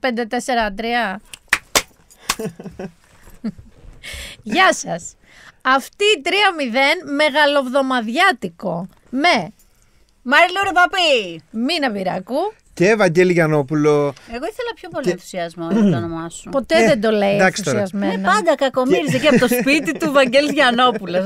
5, 4, 3. Γεια σας. Αυτή η 3-0 μεγαλοβδομαδιάτικο με Μαριλού Ρεπαπή, Μίνα Βυράκου και Ευαγγέλη Εγώ ήθελα πιο πολύ και... ενθουσιασμό για το όνομά σου. Ποτέ ε, δεν το λέει ενθουσιασμένο. Ναι, ε, πάντα κακομίριζε και από το σπίτι του Βαγγέλη Γιανόπουλο.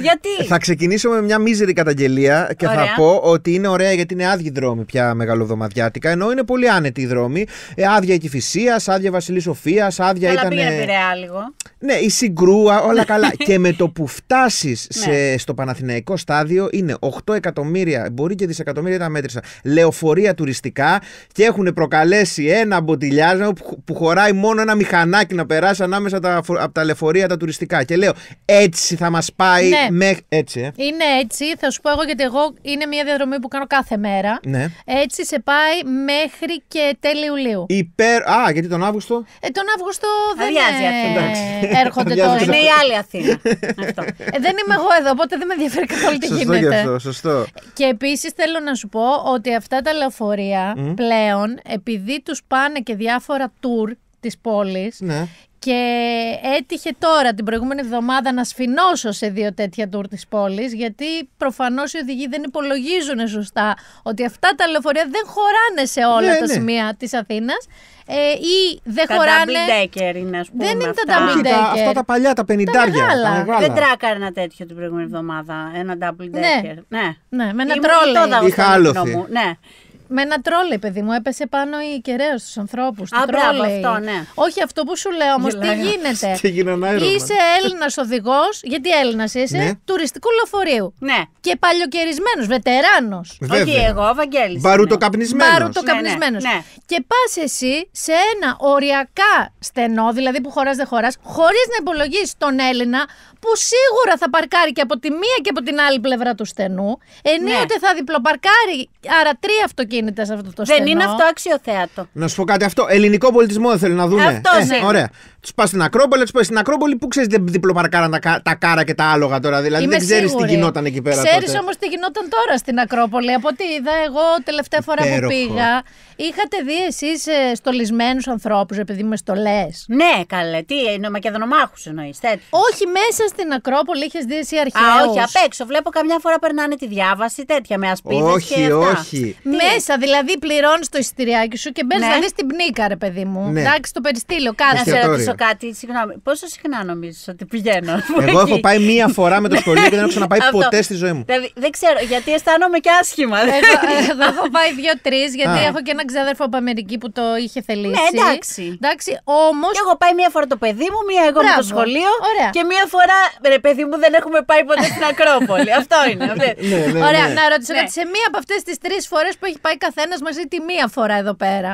γιατί. Θα ξεκινήσω με μια μίζερη καταγγελία και ωραία. θα πω ότι είναι ωραία γιατί είναι άδειοι δρόμοι πια μεγαλοδομαδιάτικα. Ενώ είναι πολύ άνετοι οι δρόμοι. Ε, άδεια η Κυφυσίας, άδεια Βασιλής Σοφίας, άδεια ήταν. Πήγαινε πειραιά λίγο. Ναι, η συγκρούα, όλα καλά. και με το που φτάσεις ναι. στο Παναθηναϊκό στάδιο είναι 8 εκατομμύρια, μπορεί και δισεκατομμύρια τα μέτρησα, λεωφορεία τουριστικά και έχουν προκαλέσει ένα μποτιλιάσμα που χωράει μόνο ένα μηχανάκι να περάσει ανάμεσα τα, από τα λεωφορεία τα τουριστικά. Και λέω, έτσι θα μας πάει μέχρι. Ναι. Έτσι, ε. Είναι έτσι, θα σου πω εγώ γιατί εγώ είναι μια διαδρομή που κάνω κάθε μέρα. Ναι. Έτσι σε πάει μέχρι και τέλη Ιουλίου. Α, γιατί τον Αύγουστο. Ε, τον Αύγουστο δεν είναι. Ε, έρχονται τώρα. Είναι η άλλη Αθήνα. Ε, δεν είμαι εγώ εδώ, οπότε δεν με ενδιαφέρει καθόλου τι γίνεται. Σωστό, και επίσης θέλω να σου πω ότι αυτά τα λεωφορεία πλέον, επειδή τους πάνε και διάφορα tour της πόλης ναι. και έτυχε τώρα την προηγούμενη εβδομάδα να σφινώσω σε δύο τέτοια τουρ της πόλης γιατί προφανώς οι οδηγοί δεν υπολογίζουν σωστά ότι αυτά τα λεωφορεία δεν χωράνε σε όλα ναι, τα ναι. σημεία της Αθήνας ε, ή δεν χωράνε... Τα είναι ας πούμε Δεν είναι αυτά. τα double decker. Αυτά τα παλιά, τα πενιντάρια. Δεν τράκαρε ένα τέτοιο την προηγούμενη εβδομάδα, ένα double decker. Ναι, ναι. με ένα Είχα άλλο Ναι. Με ένα τρόλεϊ, παιδί μου. Έπεσε πάνω η κεραία στους ανθρώπους. Α, μπράβο, αυτό, ναι. Όχι αυτό που σου λέω όμως. Τι γίνεται. Τι Είσαι Έλληνας οδηγός, γιατί Έλληνας είσαι, ναι. τουριστικού λεωφορείου. Ναι. Και παλιοκαιρισμένος, βετεράνος. Όχι εγώ, Βαγγέλη. Μπαρούτο ναι. καπνισμένο. Μπαρούτο ναι, ναι, καπνισμένος. Ναι, και πας εσύ σε ένα οριακά στενό, δηλαδή που χωράς δεν χωράς, χωρίς να υπολογίσεις τον Έλληνα που σίγουρα θα παρκάρει και από τη μία και από την άλλη πλευρά του στενού. Ενίοτε ναι. θα διπλοπαρκάρει, άρα τρία αυτοκίνητα σε αυτό το στενό. Δεν είναι αυτό αξιοθέατο. Να σου πω κάτι αυτό. Ελληνικό πολιτισμό δεν θέλει να δούμε. Αυτό ε, ναι. Ωραία. Τους πας στην Ακρόπολη, τους πας στην Ακρόπολη, που ξέρεις δεν διπλοπαρκάραν τα, κάρα και τα άλογα τώρα. Δηλαδή δεν ξέρεις τι γινόταν εκεί πέρα. Ξέρεις όμως τι γινόταν τώρα στην Ακρόπολη. Από ό,τι είδα εγώ τελευταία φορά που πήγα. Είχατε δει εσείς ε, στολισμένους ανθρώπους επειδή με στολές. Ναι, καλέ. Τι, Μακεδονομάχους εννοείς. Όχι μέσα στην Ακρόπολη είχες δει εσύ αρχαία. Α, όχι, απ' έξω. Βλέπω καμιά φορά περνάνε τη διάβαση τέτοια με ασπίδες. Όχι, και όχι. Αυτά. Μέσα, δηλαδή πληρώνεις το εισιτηριάκι σου και μπαίνεις ναι. να δεις την πνίκα, ρε παιδί μου. Ναι. Εντάξει, το περιστήλιο, κάτι. Να σε ρωτήσω κάτι, συγγνώμη. Πόσο συχνά νομίζεις ότι πηγαίνω. Εγώ έχω πάει μία φορά με το σχολείο και δεν έχω ξαναπάει ποτέ στη ζωή μου. δεν ξέρω, γιατί αισθάνομαι και άσχημα. Εγώ έχω πάει δύο-τρει, γιατί έχω και ένα ξέδερφο από Αμερική που το είχε θελήσει. Ναι, εντάξει. Εντάξει, όμως. Και εγώ πάει μία φορά το παιδί μου, μία εγώ με το σχολείο και μία φορά ρε παιδί μου, δεν έχουμε πάει ποτέ στην Ακρόπολη. Αυτό είναι. Ναι, ναι, ναι, Ωραία, να ρωτήσω κάτι. Σε μία από αυτές τις τρεις φορές που έχει πάει καθένας μαζί, τη μία φορά εδώ πέρα,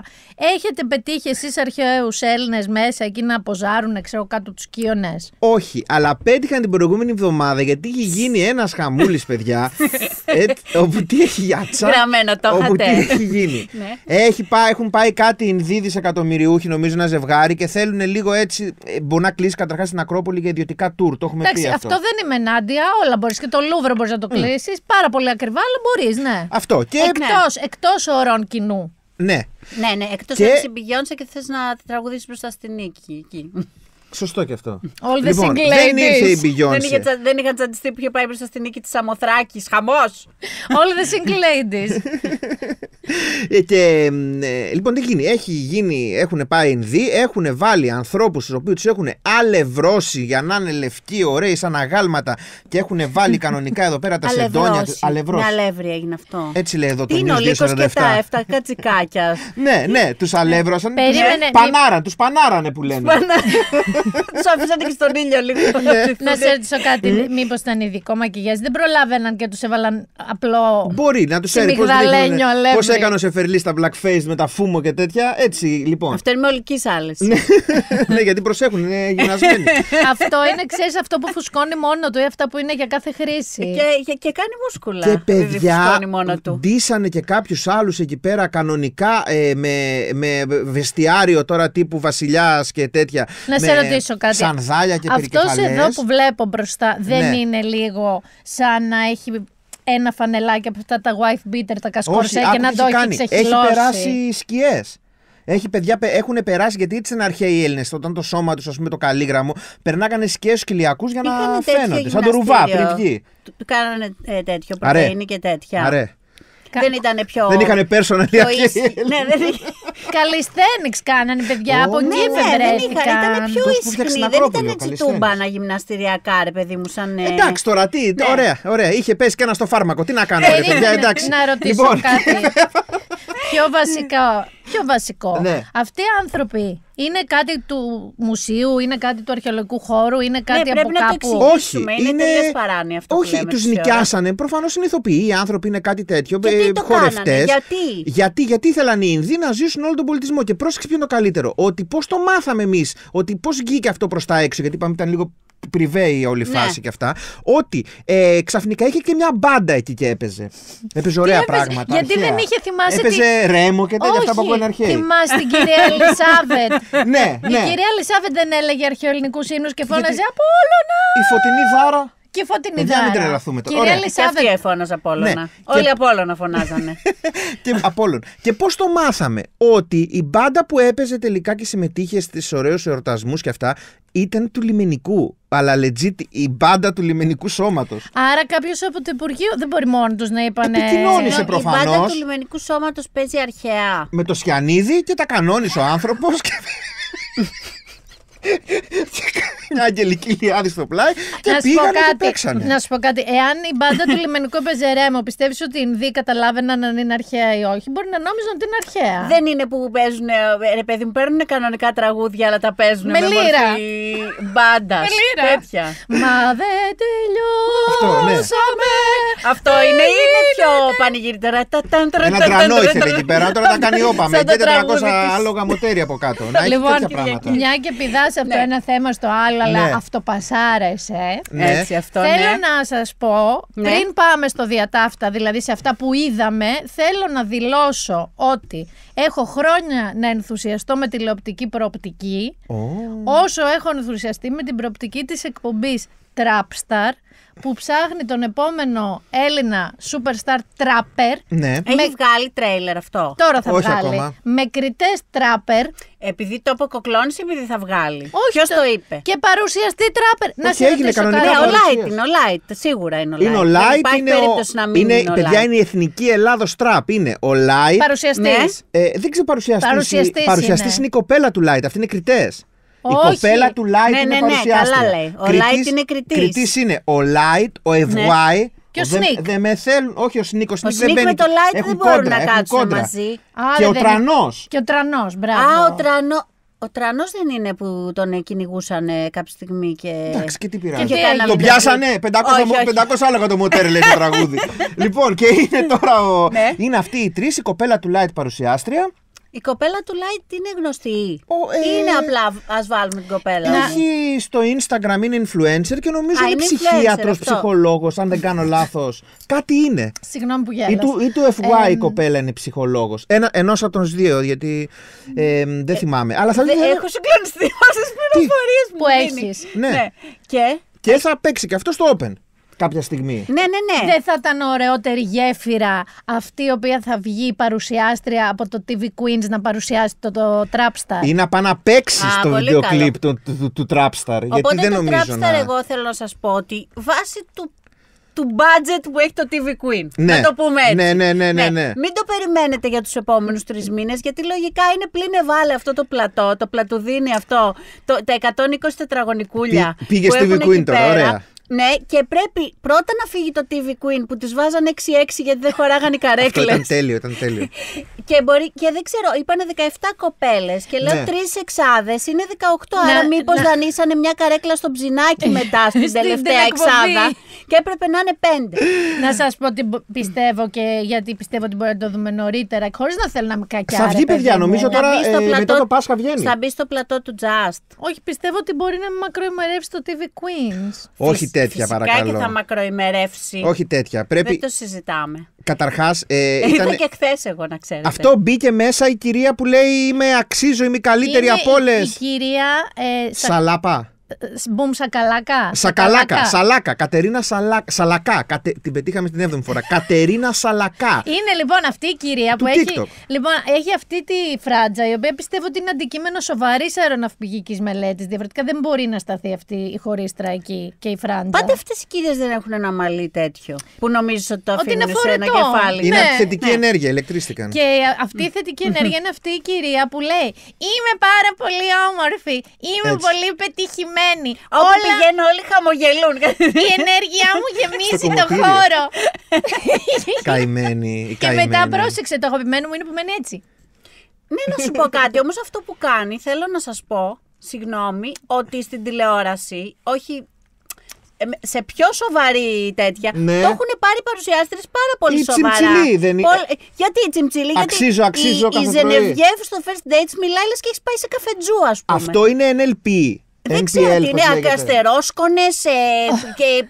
έχετε πετύχει εσείς αρχαίους Έλληνες μέσα εκεί να αποζάρουν, ξέρω κάτω τους κύονε. Όχι, αλλά πέτυχαν την προηγούμενη εβδομάδα γιατί είχε γίνει ένας χαμούλης, παιδιά. Ε, όπου τι έχει γιάτσα. Γραμμένο το όπου έχει γίνει. έχουν πάει κάτι Ινδί δισεκατομμυριούχοι, νομίζω, ένα ζευγάρι και θέλουν λίγο έτσι. Ε, μπορεί να κλείσει καταρχάς στην Ακρόπολη για ιδιωτικά τουρ. Το έχουμε Εντάξει, αυτό. δεν είμαι ενάντια. Όλα μπορείς και το Λούβρο μπορείς να το ναι. κλείσεις. Πάρα πολύ ακριβά, αλλά μπορείς, ναι. Αυτό. Και... Εκτός εκτός ορών κοινού. Ναι. Ναι, ναι. Εκτός και... αν και θες να τραγουδήσεις μπροστά στην νίκη. Εκεί. Σωστό και αυτό. All the λοιπόν, δεν ήρθε η Beyoncé. Δεν, είχε, δεν τσαντιστεί που είχε πάει μπροστά στην νίκη της Αμοθράκη. Χαμός. All the single ladies. Ε, και, ε, λοιπόν, τι γίνει. Έχει γίνει έχουν πάει Ινδοί, έχουν βάλει ανθρώπους του οποίους τους έχουν αλευρώσει για να είναι λευκοί, ωραίοι, σαν αγάλματα και έχουν βάλει κανονικά εδώ πέρα τα σεντόνια τους. Αλευρώσει. Με αλεύρι έγινε αυτό. Έτσι λέει εδώ το Είναι ο είναι και τα 7 κατσικάκια. ναι, ναι, τους αλεύρωσαν. τους πανάρανε που λένε. Τους αφήσατε και στον ήλιο λίγο. Ναι. να σε ρωτήσω κάτι. Μήπως ήταν ειδικό μακιγιάζ. Δεν προλάβαιναν και τους έβαλαν απλό. Μπορεί να τους έρθει. Πώ έκανε ο Σεφερλί στα blackface με τα φούμο και τέτοια. Έτσι λοιπόν. Αυτό είναι με ολική άλεση. Ναι. ναι, γιατί προσέχουν, είναι γυμνασμένοι. Αυτό είναι, ξέρεις, αυτό που φουσκώνει μόνο του ή αυτά που είναι για κάθε χρήση. Και κάνει μούσκουλα. Και παιδιά. Ντύσανε και κάποιους άλλους εκεί πέρα κανονικά ε, με βεστιάριο τώρα τύπου βασιλιάς και τέτοια. Να σε ρωτήσω ε, κάτι. και Αυτός εδώ που βλέπω μπροστά δεν ναι. είναι λίγο σαν να έχει ένα φανελάκι από αυτά τα wife beater, τα κασκορσέ και να το έχει ξεχυλώσει. Έχει περάσει σκιές. Έχει παιδιά, έχουν περάσει γιατί έτσι είναι αρχαίοι οι Έλληνες. Όταν το σώμα τους, ας πούμε, το καλίγραμμο, περνάγανε σκιές κοιλιακού για να φαίνονται. Σαν το ρουβά πριν βγει. Του κάνανε ε, τέτοιο πρωτενη και τέτοια. Δεν ήταν πιο. Δεν είχαν personal Ναι, δεν κάνανε παιδιά από ναι, εκεί ναι, Ήταν πιο ισχυρή. Δεν ήταν έτσι να γυμναστηριακά, ρε παιδί μου, σαν. Ε, εντάξει τώρα, τι. Ναι. Ωραία, ωραία. Είχε πέσει και ένα στο φάρμακο. Τι να κάνω, ε, ρε παιδιά, εντάξει. Να ρωτήσω λοιπόν, κάτι. πιο ναι. βασικά. Πιο βασικό. Ναι. Αυτοί οι άνθρωποι είναι κάτι του μουσείου, είναι κάτι του αρχαιολογικού χώρου, είναι ναι, κάτι ναι, από να κάπου. Το Όχι, είναι, είναι... παράνοια αυτό. Όχι, του νοικιάσανε. Προφανώς είναι ηθοποιοί. Οι άνθρωποι είναι κάτι τέτοιο. Και ε, χορευτές. Γιατί? γιατί? Γιατί ήθελαν οι Ινδοί να ζήσουν όλο τον πολιτισμό. Και πρόσεξε ποιο είναι το καλύτερο. Ότι πώς το μάθαμε εμείς, ότι πώς βγήκε αυτό προς τα έξω. Γιατί είπαμε ήταν λίγο πριβέ η όλη ναι. φάση και αυτά. Ότι ε, ξαφνικά είχε και μια μπάντα εκεί και έπαιζε. Έπαιζε ωραία πράγματα. Γιατί δεν είχε θυμάσει. Έπαιζε ρέμο και τέτοια αυτά που έκανε αρχαία. Θυμάσαι την κυρία Ελισάβετ. ναι, ναι. Η κυρία Ελισάβετ δεν έλεγε αρχαιοελληνικούς ύμνου και φώναζε γιατί... από όλο να. Η φωτεινή Βάρα και φωτεινή δάρα. Για μην τρελαθούμε τώρα. Κυρία Λισάβε... Και αυτή φώναζα Απόλλωνα. Ναι. Όλοι και... Απόλλωνα φωνάζανε. και Απόλλων. Και πώς το μάθαμε. Ότι η μπάντα που έπαιζε τελικά και συμμετείχε στις ωραίους εορτασμούς και αυτά ήταν του λιμενικού. Αλλά legit η μπάντα του λιμενικού σώματος. Άρα κάποιος από το Υπουργείο δεν μπορεί μόνος τους να είπανε. Επικοινώνησε προφανώ. Η μπάντα του λιμενικού σώματος παίζει αρχαία. Με το Σιανίδη και τα κανόνισε ο άνθρωπος. μια αγγελική λιάδη στο πλάι και να πήγανε κάτι, και παίξανε. Να σου πω κάτι. Εάν η μπάντα του λιμενικού πεζερέμου πιστεύεις ότι οι Ινδοί καταλάβαιναν αν είναι αρχαία ή όχι, μπορεί να νόμιζαν ότι είναι αρχαία. Δεν είναι που παίζουν, ε, ρε παιδί μου, παίρνουν κανονικά τραγούδια, αλλά τα παίζουν με, με λίρα. μπάντας. Με λίρα. Τέτοια. Μα δεν τελειώσαμε. Αυτό ναι. είναι, είναι πιο ναι. πανηγυριτερά. Ένα τρανό ήθελε εκεί πέρα, τώρα τα κάνει όπα με 400 άλογα μοτέρια από κάτω. Να έχει λοιπόν, τέτοια πράγματα. Μια και πηδάς αυτό το ναι. ένα θέμα στο άλλο, αλλά ναι. αυτοπασάρεσαι. Έτσι, αυτό, θέλω ναι. να σας πω, πριν πάμε στο διατάφτα, δηλαδή σε αυτά που είδαμε, θέλω να δηλώσω ότι έχω χρόνια να ενθουσιαστώ με τηλεοπτική προοπτική, προπτική, όσο έχω ενθουσιαστεί με την προοπτική της εκπομπής τραπσταρ που ψάχνει τον επόμενο Έλληνα superstar τράπερ. Ναι. Με... Έχει βγάλει τρέιλερ αυτό. Τώρα θα Όχι βγάλει. Ακόμα. Με κριτές τράπερ. Επειδή το αποκοκλώνει, επειδή θα βγάλει. Ποιος το... το... είπε. Και παρουσιαστή τράπερ. να σε έγινε κανονικά. Ναι, ο Light είναι, ο Light. Σίγουρα είναι ο Light. Είναι ο Light. Δεν είναι ο... να είναι. είναι παιδιά, είναι η εθνική Ελλάδος τραπ. Είναι ο Light. Παρουσιαστής. Ναι. Ε, δεν ξέρω παρουσιαστής. Παρουσιαστής είναι. είναι η κοπέλα του Light. Αυτή είναι κριτές. Η κοπέλα του Light ναι, είναι ναι, ναι παρουσιάστρια. Καλά λέει. Ο κριτής, Light είναι κριτής. Κριτής είναι ο Light, ο FY. Ναι. Και ο Σνίκ. Δεν με θέλουν. Όχι, ο Σνίκ, ο Σνίκ δεν με το Light δεν μπορούν κόντρα, να κάτσουν μαζί. και ο Τρανός. Και ο Τρανός, μπράβο. Α, ο Τρανό. δεν είναι που τον κυνηγούσαν κάποια στιγμή και. Εντάξει, και τι πειράζει. Και και τον πιάσανε 500, άλογα το μοτέρ, λέει το τραγούδι. λοιπόν, και είναι τώρα. Ναι. Είναι αυτοί οι τρεις, η κοπέλα του Light παρουσιάστρια. Η κοπέλα του Light είναι γνωστή. Ε, είναι απλά ας βάλουμε την κοπέλα. Έχει στο Instagram είναι influencer και νομίζω α, είναι, ψυχίατρο, ψυχολόγος, αν δεν κάνω λάθος. Κάτι είναι. Συγγνώμη που γέλασα. Ή του, FY η κοπέλα είναι ψυχολόγος. Ενός από τους δύο, γιατί δεν ε, θυμάμαι. Αλλά θα δε, Έχω συγκλονιστεί όσε πληροφορίες που έχει. Ναι. ναι. Και... και θα παίξει και αυτό στο Open κάποια στιγμή. Ναι, ναι, ναι. Δεν θα ήταν ωραιότερη γέφυρα αυτή η οποία θα βγει παρουσιάστρια από το TV Queens να παρουσιάσει το, το Trapstar. Ή να πάει να παίξει το βίντεο κλιπ του, του, του, του Trapstar. Οπότε γιατί δεν το νομίζω. Trapstar, εγώ θέλω να σας πω ότι βάσει του του budget που έχει το TV Queen. Ναι. Να το πούμε έτσι. Ναι, ναι, ναι, ναι, ναι. Μην το περιμένετε για τους επόμενους τρεις μήνες, γιατί λογικά είναι πλήν ευάλε αυτό το πλατό, το πλατουδίνι αυτό, το, τα 120 τετραγωνικούλια. Πήγε στο TV Queen τώρα, ωραία. Ναι, και πρέπει πρώτα να φύγει το TV Queen που τη βάζαν 6-6 γιατί δεν χωράγανε οι καρέκλε. ήταν τέλειο, ήταν τέλειο. και, μπορεί, και δεν ξέρω, είπαν 17 κοπέλες και λέω ναι. τρεις εξάδες είναι 18. Ναι, άρα, μήπω δανείσανε μια καρέκλα στο ψινάκι μετά στην τελευταία εξάδα. Και έπρεπε να είναι πέντε. να σας πω ότι πιστεύω και γιατί πιστεύω ότι μπορεί να το δούμε νωρίτερα, χωρίς να θέλω να με κακιά. Θα βγει, παιδιά, νομίζω τώρα ε, μετά το Πάσχα βγαίνει. Θα μπει στο πλατό του Just. Όχι, πιστεύω ότι μπορεί να μακροημερεύσει το TV Queens. Όχι, τέτοια, Φυσικά παρακαλώ. Και θα μακροημερεύσει. Όχι τέτοια. Πρέπει... Δεν το συζητάμε. Καταρχάς. Ε, ε, ήταν... και χθες, εγώ να ξέρετε. Αυτό μπήκε μέσα η κυρία που λέει Είμαι αξίζω, είμαι καλύτερη από όλες. Η κυρία. Ε, Σαλάπα. Μπομ Σακαλάκα. Σακαλάκα, Σαλάκα. Κατερίνα Σαλάκα. Την πετύχαμε την 7η φορά. Κατερίνα Σαλακά. Είναι λοιπόν αυτή η κυρία που έχει. Λοιπόν, έχει αυτή τη φράτζα, η οποία πιστεύω ότι είναι αντικείμενο σοβαρής αεροναυπηγικής μελέτης. Διαφορετικά δεν μπορεί να σταθεί αυτή η χωρίστρα εκεί και η φράτζα. Πάντα αυτές οι κυρίες δεν έχουν ένα μαλλί τέτοιο. Που νομίζω ότι το αφήνουν σε ένα κεφάλι. Είναι ναι, θετική ναι. ενέργεια, ηλεκτρίστηκαν. Και αυτή η θετική ενέργεια είναι αυτή η κυρία που λέει Είμαι πάρα πολύ όμορφη. Είμαι πολύ πετυχημένη Όπου πηγαίνω όλοι χαμογελούν. Η ενέργειά μου γεμίζει το χώρο. καημένη, Και μετά πρόσεξε το αγαπημένο μου είναι που μένει έτσι. Ναι, να σου πω κάτι. Όμως αυτό που κάνει, θέλω να σας πω, συγγνώμη, ότι στην τηλεόραση, όχι σε πιο σοβαρή τέτοια. Ναι. Το έχουν πάρει παρουσιάστρες πάρα πολύ η σοβαρά. δεν Πολ... Γιατί η τσιμψιλή, αξίζω, γιατί αξίζω η, η Ζενεβιέφ στο first dates μιλάει και έχεις πάει σε καφετζού, ας πούμε. Αυτό είναι NLP. Δεν ξέρω τι είναι, ε, και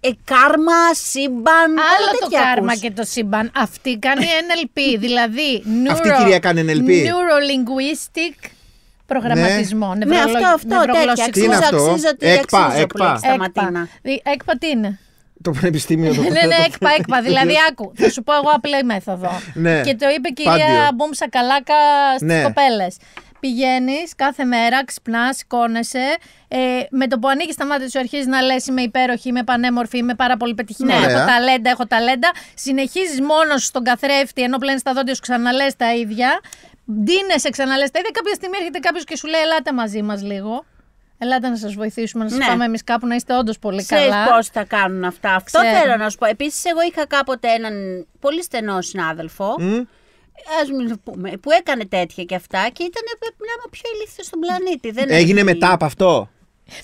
ε, ε, κάρμα, σύμπαν. Άλλο το κάρμα και το σύμπαν. Αυτή κάνει NLP, δηλαδή. Αυτή κυρία κάνει NLP. Neurolinguistic προγραμματισμό. Ναι. ναι, αυτό, αυτό, τέτοια. Τι είναι αυτό, ΕΚΠΑ, ΕΚΠΑ. ΕΚΠΑ τι είναι το πανεπιστήμιο. ναι, ναι, έκπα, έκπα. δηλαδή, άκου, θα σου πω εγώ απλή μέθοδο. Ναι. και το είπε η κυρία Μπούμσα Καλάκα ναι. στις κοπέλες. Πηγαίνεις κάθε μέρα, ξυπνάς, σηκώνεσαι. Ε, με το που ανοίγεις τα μάτια σου, αρχίζεις να λες: Είμαι υπέροχη, είμαι πανέμορφη, είμαι πάρα πολύ πετυχημένη. Ναι, έχω ταλέντα, έχω ταλέντα. Συνεχίζεις μόνος στον καθρέφτη, ενώ πλένεις τα δόντια σου, ξαναλέ τα ίδια. Ντύνεσαι, ξαναλέ τα ίδια. Κάποια στιγμή έρχεται κάποιος και σου λέει: Ελάτε μαζί μας λίγο. Ελάτε να σας βοηθήσουμε, να σας πάμε ναι. εμείς κάπου να είστε όντως πολύ Ξέρεις καλά. πώς θα κάνουν αυτά. Αυτό θέλω να σου πω. Επίσης, εγώ είχα κάποτε έναν πολύ στενό συνάδελφο. Ας μην πούμε. Που έκανε τέτοια και αυτά και ήταν μιλάμε πιο ηλίθιο στον πλανήτη. Δεν Έγινε Έγινε μετά από αυτό.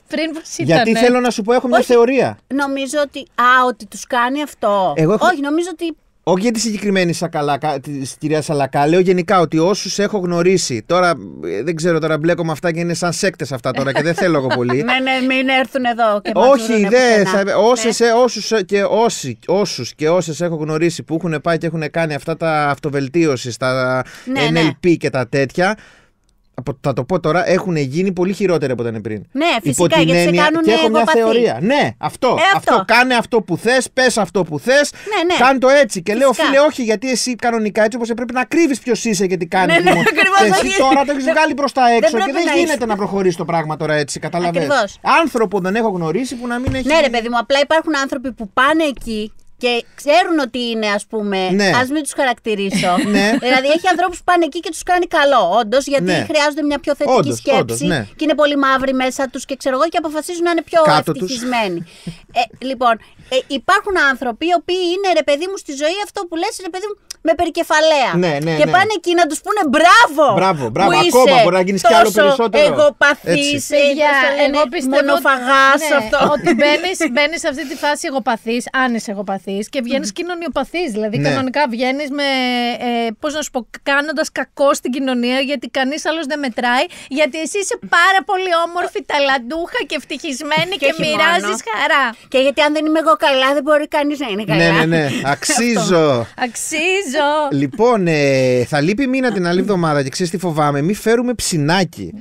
Πριν πώ Γιατί θέλω να σου πω, έχω μια θεωρία. Νομίζω ότι. Α, ότι τους κάνει αυτό. Εγώ έχω... Όχι, νομίζω ότι όχι για τη συγκεκριμένη σακαλάκα, τη κυρία Σαλακά. Λέω γενικά ότι όσους έχω γνωρίσει. Τώρα ε, δεν ξέρω, τώρα μπλέκω με αυτά και είναι σαν σέκτες αυτά τώρα και δεν θέλω εγώ πολύ. ναι, ναι, μην έρθουν εδώ και Όχι, δεν. Όσες ναι. ε, όσους ε, και όσοι, όσους και όσες έχω γνωρίσει που έχουν πάει και έχουν κάνει αυτά τα αυτοβελτίωση, τα NLP ναι, ναι. και τα τέτοια θα το πω τώρα, έχουν γίνει πολύ χειρότεροι από είναι πριν. Ναι, φυσικά Υπό γιατί Και έχω μια θεωρία. Ναι, αυτό. Ε, αυτό. αυτό. Κάνε αυτό που θες, πες αυτό που θες. Ναι, ναι. Κάνε το έτσι. Και λέω, φίλε, όχι, γιατί εσύ κανονικά έτσι όπως πρέπει να κρύβεις ποιος είσαι και τι κάνεις. Ναι, ναι λοιπόν, εσύ τώρα το έχεις βγάλει προ τα έξω δεν και δεν να γίνεται να προχωρήσεις το πράγμα τώρα έτσι. Καταλαβαίνω. Άνθρωπο δεν έχω γνωρίσει που να μην έχει. Ναι, ρε παιδί μου, απλά υπάρχουν άνθρωποι που πάνε εκεί και ξέρουν ότι είναι, ας πούμε. Ναι. μην τους χαρακτηρίσω. Ναι. Δηλαδή, έχει ανθρώπους που πάνε εκεί και τους κάνει καλό, όντως, γιατί ναι. χρειάζονται μια πιο θετική σκέψη ναι. και είναι πολύ μαύροι μέσα τους και ξέρω εγώ και αποφασίζουν να είναι πιο ευτυχισμένοι. Ε, λοιπόν, ε, υπάρχουν άνθρωποι οι οποίοι είναι ρε παιδί μου στη ζωή αυτό που λες ρε παιδί μου με περικεφαλαία. Ναι, ναι, και ναι. πάνε εκεί να τους πούνε μπράβο! Μπράβο, μπράβο. Που ακόμα μπορεί να γίνεις κι άλλο περισσότερο. Εγώ παθή, εγώ πιστεύω. Ναι, αυτό. Ότι μπαίνεις σε αυτή τη φάση εγωπαθής, αν είσαι εγωπαθής και βγαίνεις κοινωνιοπαθής. Δηλαδή ναι. κανονικά βγαίνεις με. Ε, Πώς να σου πω, κάνοντας κακό στην κοινωνία γιατί κανείς άλλος δεν μετράει. Γιατί εσύ είσαι πάρα πολύ όμορφη, ταλαντούχα και ευτυχισμένη και, και μοιράζει χαρά. Και γιατί αν δεν είμαι εγώ καλά δεν μπορεί κανείς να είναι καλά. Ναι, ναι, ναι. Αξίζω. Αξίζω. Λοιπόν, ε, θα λείπει μήνα την άλλη εβδομάδα και ξέρεις τι φοβάμαι. Μη φέρουμε ψινάκι.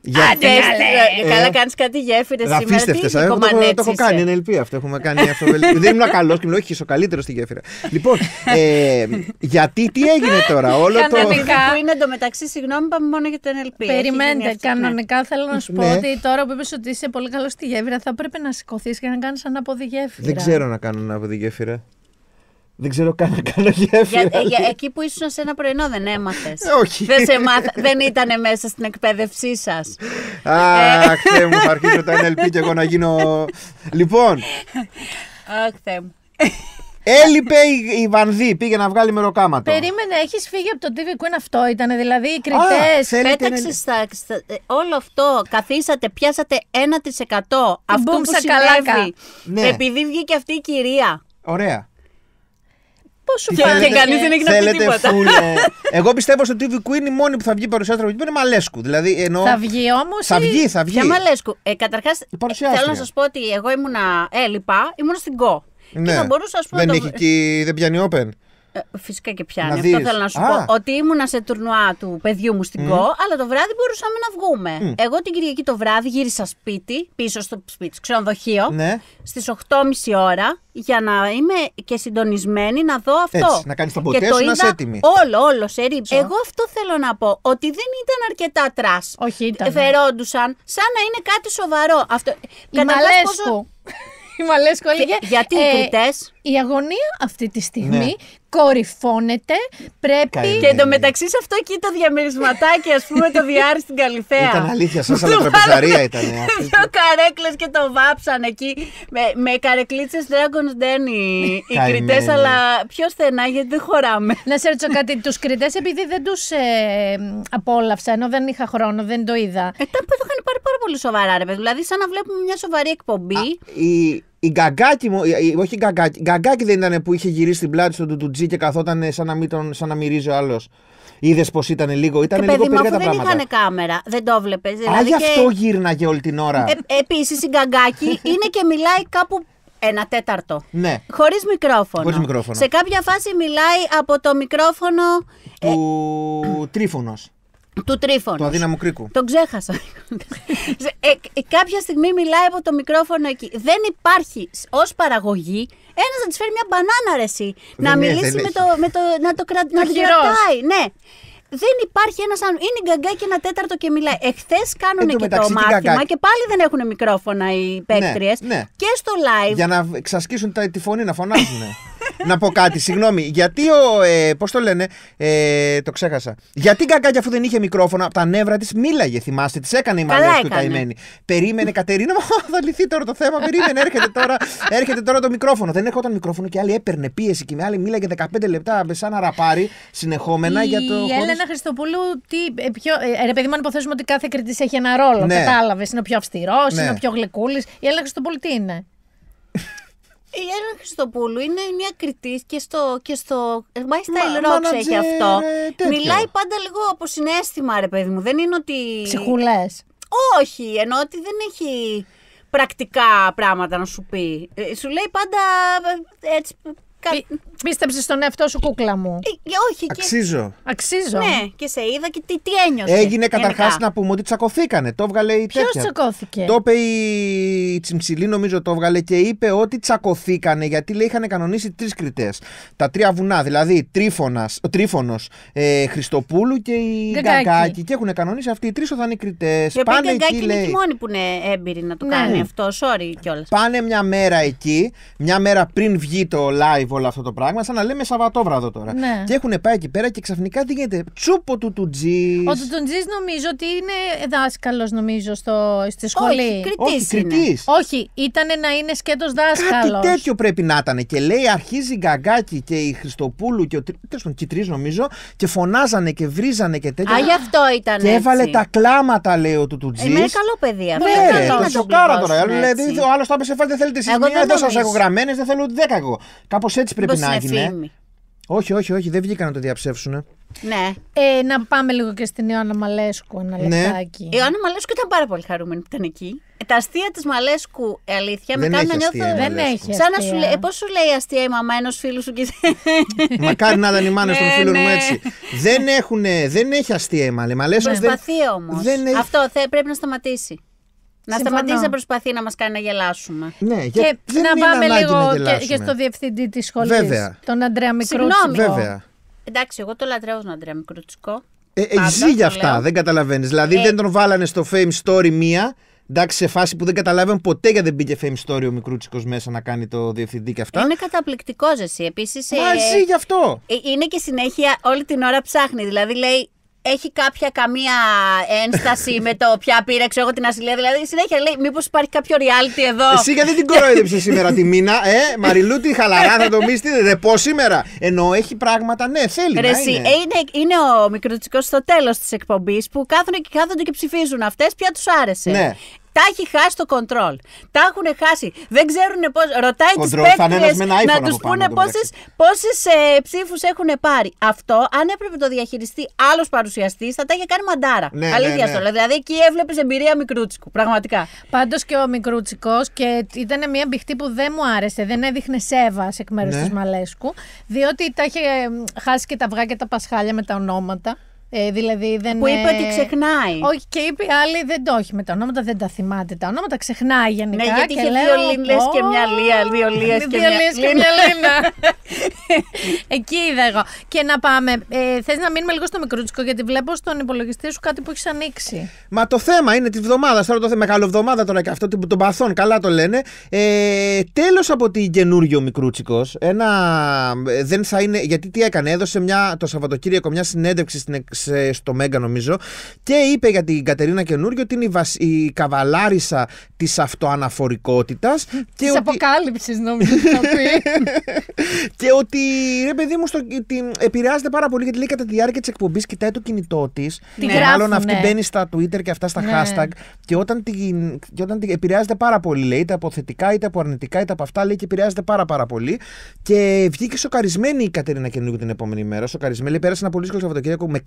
Για Άντε, καλέ. Ε, ε, ε. καλά κάνεις κάτι γέφυρες σήμερα. Αφήστε το, το, το, έχω κάνει, είναι ελπίδα αυτό. Έχουμε κάνει αυτό. Δεν ήμουν καλός και μου λέει, ο καλύτερος στη γέφυρα. Λοιπόν, ε, γιατί τι έγινε τώρα, όλο το. Κανονικά. Που είναι μεταξύ, συγγνώμη, πάμε μόνο για την NLP. Περιμένετε. Κανονικά θέλω να σου πω ναι. ότι τώρα που είπες ότι είσαι πολύ καλός στη γέφυρα, θα πρέπει να σηκωθείς και να κάνεις ανάποδη γέφυρα. Δεν ξέρω να κάνω ανάποδη γέφυρα. Δεν ξέρω καν να κάνω γέφυρα. Για, ε, για, εκεί που ήσουν σε ένα πρωινό δεν έμαθες. Ε, όχι. Δεν, σε μάθα, δεν ήταν μέσα στην εκπαίδευσή σας. Αχ, ε, θέ μου, θα αρχίσω τα NLP και εγώ να γίνω. λοιπόν. Αχ, θέ μου. Έλειπε η, η Βανδί, πήγε να βγάλει μεροκάματα. Περίμενε, έχεις φύγει από το TV Queen αυτό, ήταν δηλαδή οι κριτέ. Πέταξες στα, όλο αυτό. Καθίσατε, πιάσατε 1% αυτο που συνέβη. Καλά. Ναι. Επειδή βγήκε αυτή η κυρία. Ωραία. Πώς σου φάνηκε. Και κανείς δεν έχει να πει τίποτα. Εγώ πιστεύω στο TV Queen η μόνη που θα βγει από εκεί είναι Μαλέσκου. Δηλαδή, ενώ... Θα βγει όμως. Θα βγει, θα βγει. Για Μαλέσκου. Ε, Καταρχάς, θέλω να σας πω ότι εγώ ήμουνα. Ε, ήμουνα στην Go. Ναι. Και θα μπορούσα, πούμε, δεν, το... έχει, και... δεν πιάνει open. Ε, φυσικά και πιάνει. Αυτό θέλω να σου πω. Ότι ήμουνα σε τουρνουά του παιδιού μου στην mm. ΚΟ, αλλά το βράδυ μπορούσαμε να βγούμε. Εγώ την Κυριακή το βράδυ γύρισα σπίτι, πίσω στο σπίτι, ξενοδοχείο, ναι. στις 8.30 ώρα, για να είμαι και συντονισμένη να δω αυτό. Έτσι, να κάνεις τον ποτέ σου, να είσαι έτοιμη. Όλο, όλο, σε ρίψα. Εγώ αυτό θέλω να πω. Ότι δεν ήταν αρκετά τρας. Όχι, ήταν. Φερόντουσαν σαν να είναι κάτι σοβαρό. Αυτό... Η Μαλέσκου. Η Γιατί ε, οι κριτές. Η αγωνία αυτή τη στιγμή ναι κορυφώνεται. Πρέπει. Και Και εντωμεταξύ σε αυτό εκεί το διαμερισματάκι, ας πούμε, το διάρρη στην Καλυθέα. Ήταν αλήθεια, σα αλλά τραπεζαρία ήταν. Δύο καρέκλες και το βάψαν εκεί. Με, με καρεκλίτσες Dragon's Den οι, οι κριτέ, αλλά πιο στενά γιατί δεν χωράμε. Να σε ρωτήσω κάτι. Τους κριτές, επειδή δεν τους ε, απόλαυσα, ενώ δεν είχα χρόνο, δεν το είδα. Ε, τα το είχαν πάρει πάρα πολύ σοβαρά, ρε παιδί. Δηλαδή, σαν να βλέπουμε μια σοβαρή εκπομπή. Η Γκαγκάκη, όχι η γκαγκάκι, η γκαγκάκι δεν ήταν που είχε γυρίσει την πλάτη στον Τουτουτζή και καθόταν σαν να, μην τον, σαν να μυρίζει ο άλλος. Είδες πως ήταν λίγο. Ήταν λίγο περίεργα τα δεν πράγματα. Δεν είχαν κάμερα, δεν το βλέπει. Δηλαδή Α, γι' αυτό και... γύρναγε όλη την ώρα. Ε, Επίσης η γκαγκάκι είναι και μιλάει κάπου ένα τέταρτο. Ναι. Χωρίς μικρόφωνο. Χωρίς μικρόφωνο. Σε κάποια φάση μιλάει από το μικρόφωνο. Του ε... Τρίφωνος. Του τρίφωνος Του αδύναμου κρίκου. Τον ξέχασα. Ε, ε, κάποια στιγμή μιλάει από το μικρόφωνο εκεί. Δεν υπάρχει ως παραγωγή ένας να της φέρει μια μπανάνα ρεσί. Να μιλήσει με το, με το, να το, να κρατάει. Ναι. Δεν υπάρχει ένας άλλος. Είναι γκαγκά και ένα τέταρτο και μιλάει. Εχθές κάνουν και το μάθημα και πάλι δεν έχουν μικρόφωνα οι ναι, παίκτριες. Ναι. Και στο live. Για να εξασκήσουν τη φωνή, να φωνάζουν. να πω κάτι, συγγνώμη. Γιατί ο. Ε, Πώς το λένε, ε, το ξέχασα. Γιατί η αφού δεν είχε μικρόφωνο από τα νεύρα της, μίλαγε, θυμάστε, της έκανε η μαλιά του καημένη. Περίμενε Κατερίνα, μα θα λυθεί τώρα το θέμα. Περίμενε, έρχεται τώρα, έρχεται τώρα το μικρόφωνο. Δεν έρχονταν μικρόφωνο και άλλη έπαιρνε πίεση και με άλλη μίλαγε 15 λεπτά σαν να ραπάρει συνεχόμενα η για το. Η Έλενα Χριστοπούλου, τι, ε, πιο, ε, ε, ρε παιδί μου, αν υποθέσουμε ότι κάθε κριτή έχει ένα ρόλο, ναι. κατάλαβες. Είναι ο πιο αυστηρός, ναι. είναι ο πιο γλυκούλης. Η Έλενα Χριστοπούλου τι είναι. Η Έλληνα Χριστοπούλου είναι μια κριτής και στο. Και στο My ε, Style έχει αυτό. Μιλάει πάντα λίγο από συνέστημα, ρε παιδί μου. Δεν είναι ότι. Ψυχουλέ. Όχι, ενώ ότι δεν έχει πρακτικά πράγματα να σου πει. Ε, σου λέει πάντα ε, έτσι. Κα... Πίστεψες στον εαυτό σου, κούκλα μου. Ε, ε όχι, Αξίζω. Αξίζω. Ναι, και σε είδα και τι, τι ένιωσε. Έγινε καταρχάς να πούμε ότι τσακωθήκανε. Το έβγαλε η τέτοια. Ποιο τσακώθηκε. Το είπε η... η Τσιμψιλή, νομίζω το έβγαλε και είπε ότι τσακωθήκανε γιατί λέει είχαν κανονίσει τρεις κριτές. Τα τρία βουνά, δηλαδή ο Τρίφωνος ε, Χριστοπούλου και η Γκαγκάκη. Και έχουν κανονίσει αυτοί οι τρεις οδανοί κριτές. Πάνε εκεί. Είναι η μόνη που είναι έμπειρη να το ναι. κάνει αυτό. Sorry κιόλας. Πάνε μια μέρα εκεί, μια μέρα πριν βγει το live όλο αυτό το πράγμα πράγμα, σαν να λέμε Σαββατόβραδο τώρα. Ναι. Και έχουν πάει εκεί πέρα και ξαφνικά τι γίνεται. Τσούπο του Τζί. Ο Τζι νομίζω ότι είναι δάσκαλος, νομίζω, στο, στη σχολή. Όχι, κριτής. Όχι, ήταν να είναι σκέτος δάσκαλο. Κάτι τέτοιο πρέπει να ήταν. Και λέει, αρχίζει η Γκαγκάκη και η Χριστοπούλου και ο των Κιτρί, νομίζω, και φωνάζανε και βρίζανε και τέτοια. Α, γι' αυτό ήταν. Και έβαλε τα κλάματα, λέει ο Τζι. Ε, είναι καλό παιδί αυτό. Ναι, το σοκάρα τώρα. Δηλαδή, ο άλλος τα πέσε δεν θέλετε εσείς μία, δεν σα έχω δεν θέλω ούτε εγώ. Κάπως έτσι πρέπει να όχι, όχι, όχι, δεν βγήκαν να το διαψεύσουν. Ναι. Ε, να πάμε λίγο και στην Ιωάννα Μαλέσκου ένα ναι. Η Ιωάννα Μαλέσκου ήταν πάρα πολύ χαρούμενη που ήταν εκεί. Ε, τα αστεία της Μαλέσκου, αλήθεια, δεν να νιώθω. Δεν έχει. Σαν να σου λέει, ε, πώς σου λέει αστεία η μαμά ενός φίλου σου και. Μακάρι να ήταν η μάνα των ναι, μου ναι. έτσι. δεν, έχουν, δεν έχει αστεία η Μαλέσκου. Προσπαθεί ναι, όμω. Αυτό πρέπει να σταματήσει. Να σταματήσει να προσπαθεί να μας κάνει να γελάσουμε. Ναι, για... και δεν να πάμε λίγο να και, και, στο διευθυντή της σχολής. Βέβαια. Τον Αντρέα Μικρούτσικο. Βέβαια. Εντάξει, εγώ το λατρεύω τον Αντρέα Μικρούτσικο. Ε, ε, ζει για αυτά, λέω. δεν καταλαβαίνεις. Δηλαδή ε... δεν τον βάλανε στο Fame Story μία. Εντάξει, σε φάση που δεν καταλάβαινε ποτέ γιατί δεν μπήκε fame story ο Μικρούτσικος μέσα να κάνει το διευθυντή και αυτά. Είναι καταπληκτικός ζεσί. Επίση. Μαζί ε, γι' αυτό. Ε, είναι και συνέχεια όλη την ώρα ψάχνει. Δηλαδή λέει, έχει κάποια καμία ένσταση με το ποια πήρα εγώ την ασυλία. Δηλαδή, συνέχεια λέει, Μήπως υπάρχει κάποιο reality εδώ. Εσύ γιατί την κοροϊδεύσε σήμερα τη μήνα, Ε, Μαριλούτη, χαλαρά θα το μίστη, δεν πω σήμερα. Ενώ έχει πράγματα, ναι, θέλει. να είναι. Ε, είναι. είναι ο μικροτσικό στο τέλος της εκπομπής που κάθονται και, κάθονται και ψηφίζουν αυτές, ποια τους άρεσε. Ναι. Τα έχει χάσει το κοντρόλ. Τα έχουν χάσει. Δεν ξέρουν πώς. Ρωτάει τις παίκτε να του πούνε πόσε ε, ψήφους έχουν πάρει. Αυτό, αν έπρεπε το διαχειριστεί άλλος παρουσιαστής, θα τα είχε κάνει μαντάρα. Ναι, ναι Αλήθεια ναι, ναι. Δηλαδή εκεί έβλεπες εμπειρία Μικρούτσικου. Πραγματικά. Πάντως και ο Μικρούτσικος και ήταν μια μπιχτή που δεν μου άρεσε. Δεν έδειχνε σέβα εκ μέρους ναι. της Μαλέσκου. Διότι τα είχε ε, χάσει και τα αυγά και τα πασχάλια με τα ονόματα. Ε, δηλαδή δεν, που είπε ότι ξεχνάει. Όχι, και είπε άλλη δεν το έχει με τα ονόματα, δεν τα θυμάται. Τα ονόματα ξεχνάει γενικά. Ναι, γιατί και είχε δύο oh, και μια Λία, δύο Λίε και, μια Λίνα. Εκεί είδα εγώ. Και να πάμε. Ε, Θες να μείνουμε λίγο στο μικρούτσικο, γιατί βλέπω στον υπολογιστή σου κάτι που έχεις ανοίξει. Μα το θέμα είναι τη βδομάδα. Τώρα το θέμα, μεγάλο βδομάδα τώρα και αυτό τον παθών, καλά το λένε. Ε, Τέλος από τη καινούργιο μικρούτσικος, ένα. Ε, δεν θα είναι. Γιατί τι έκανε, έδωσε μια, το Σαββατοκύριακο μια συνέντευξη στην στο Μέγκα νομίζω και είπε για την Κατερίνα Καινούριο ότι είναι η, βασ... η καβαλάρισα της αυτοαναφορικότητας και της ότι... αποκάλυψης νομίζω και ότι ρε παιδί μου την... επηρεάζεται πάρα πολύ γιατί λέει κατά τη διάρκεια της εκπομπής κοιτάει το κινητό της. ναι. και μάλλον ναι. αυτή μπαίνει στα Twitter και αυτά στα ναι. hashtag και όταν, την... όταν την επηρεάζεται πάρα πολύ λέει είτε από θετικά είτε από αρνητικά είτε από αυτά λέει και επηρεάζεται πάρα πάρα πολύ και βγήκε σοκαρισμένη η Κατερίνα Καινούργιο την επόμενη μέρα σοκαρισμένη λέει πέρασε ένα πολύ δύσκολο Σαββατοκύριακο με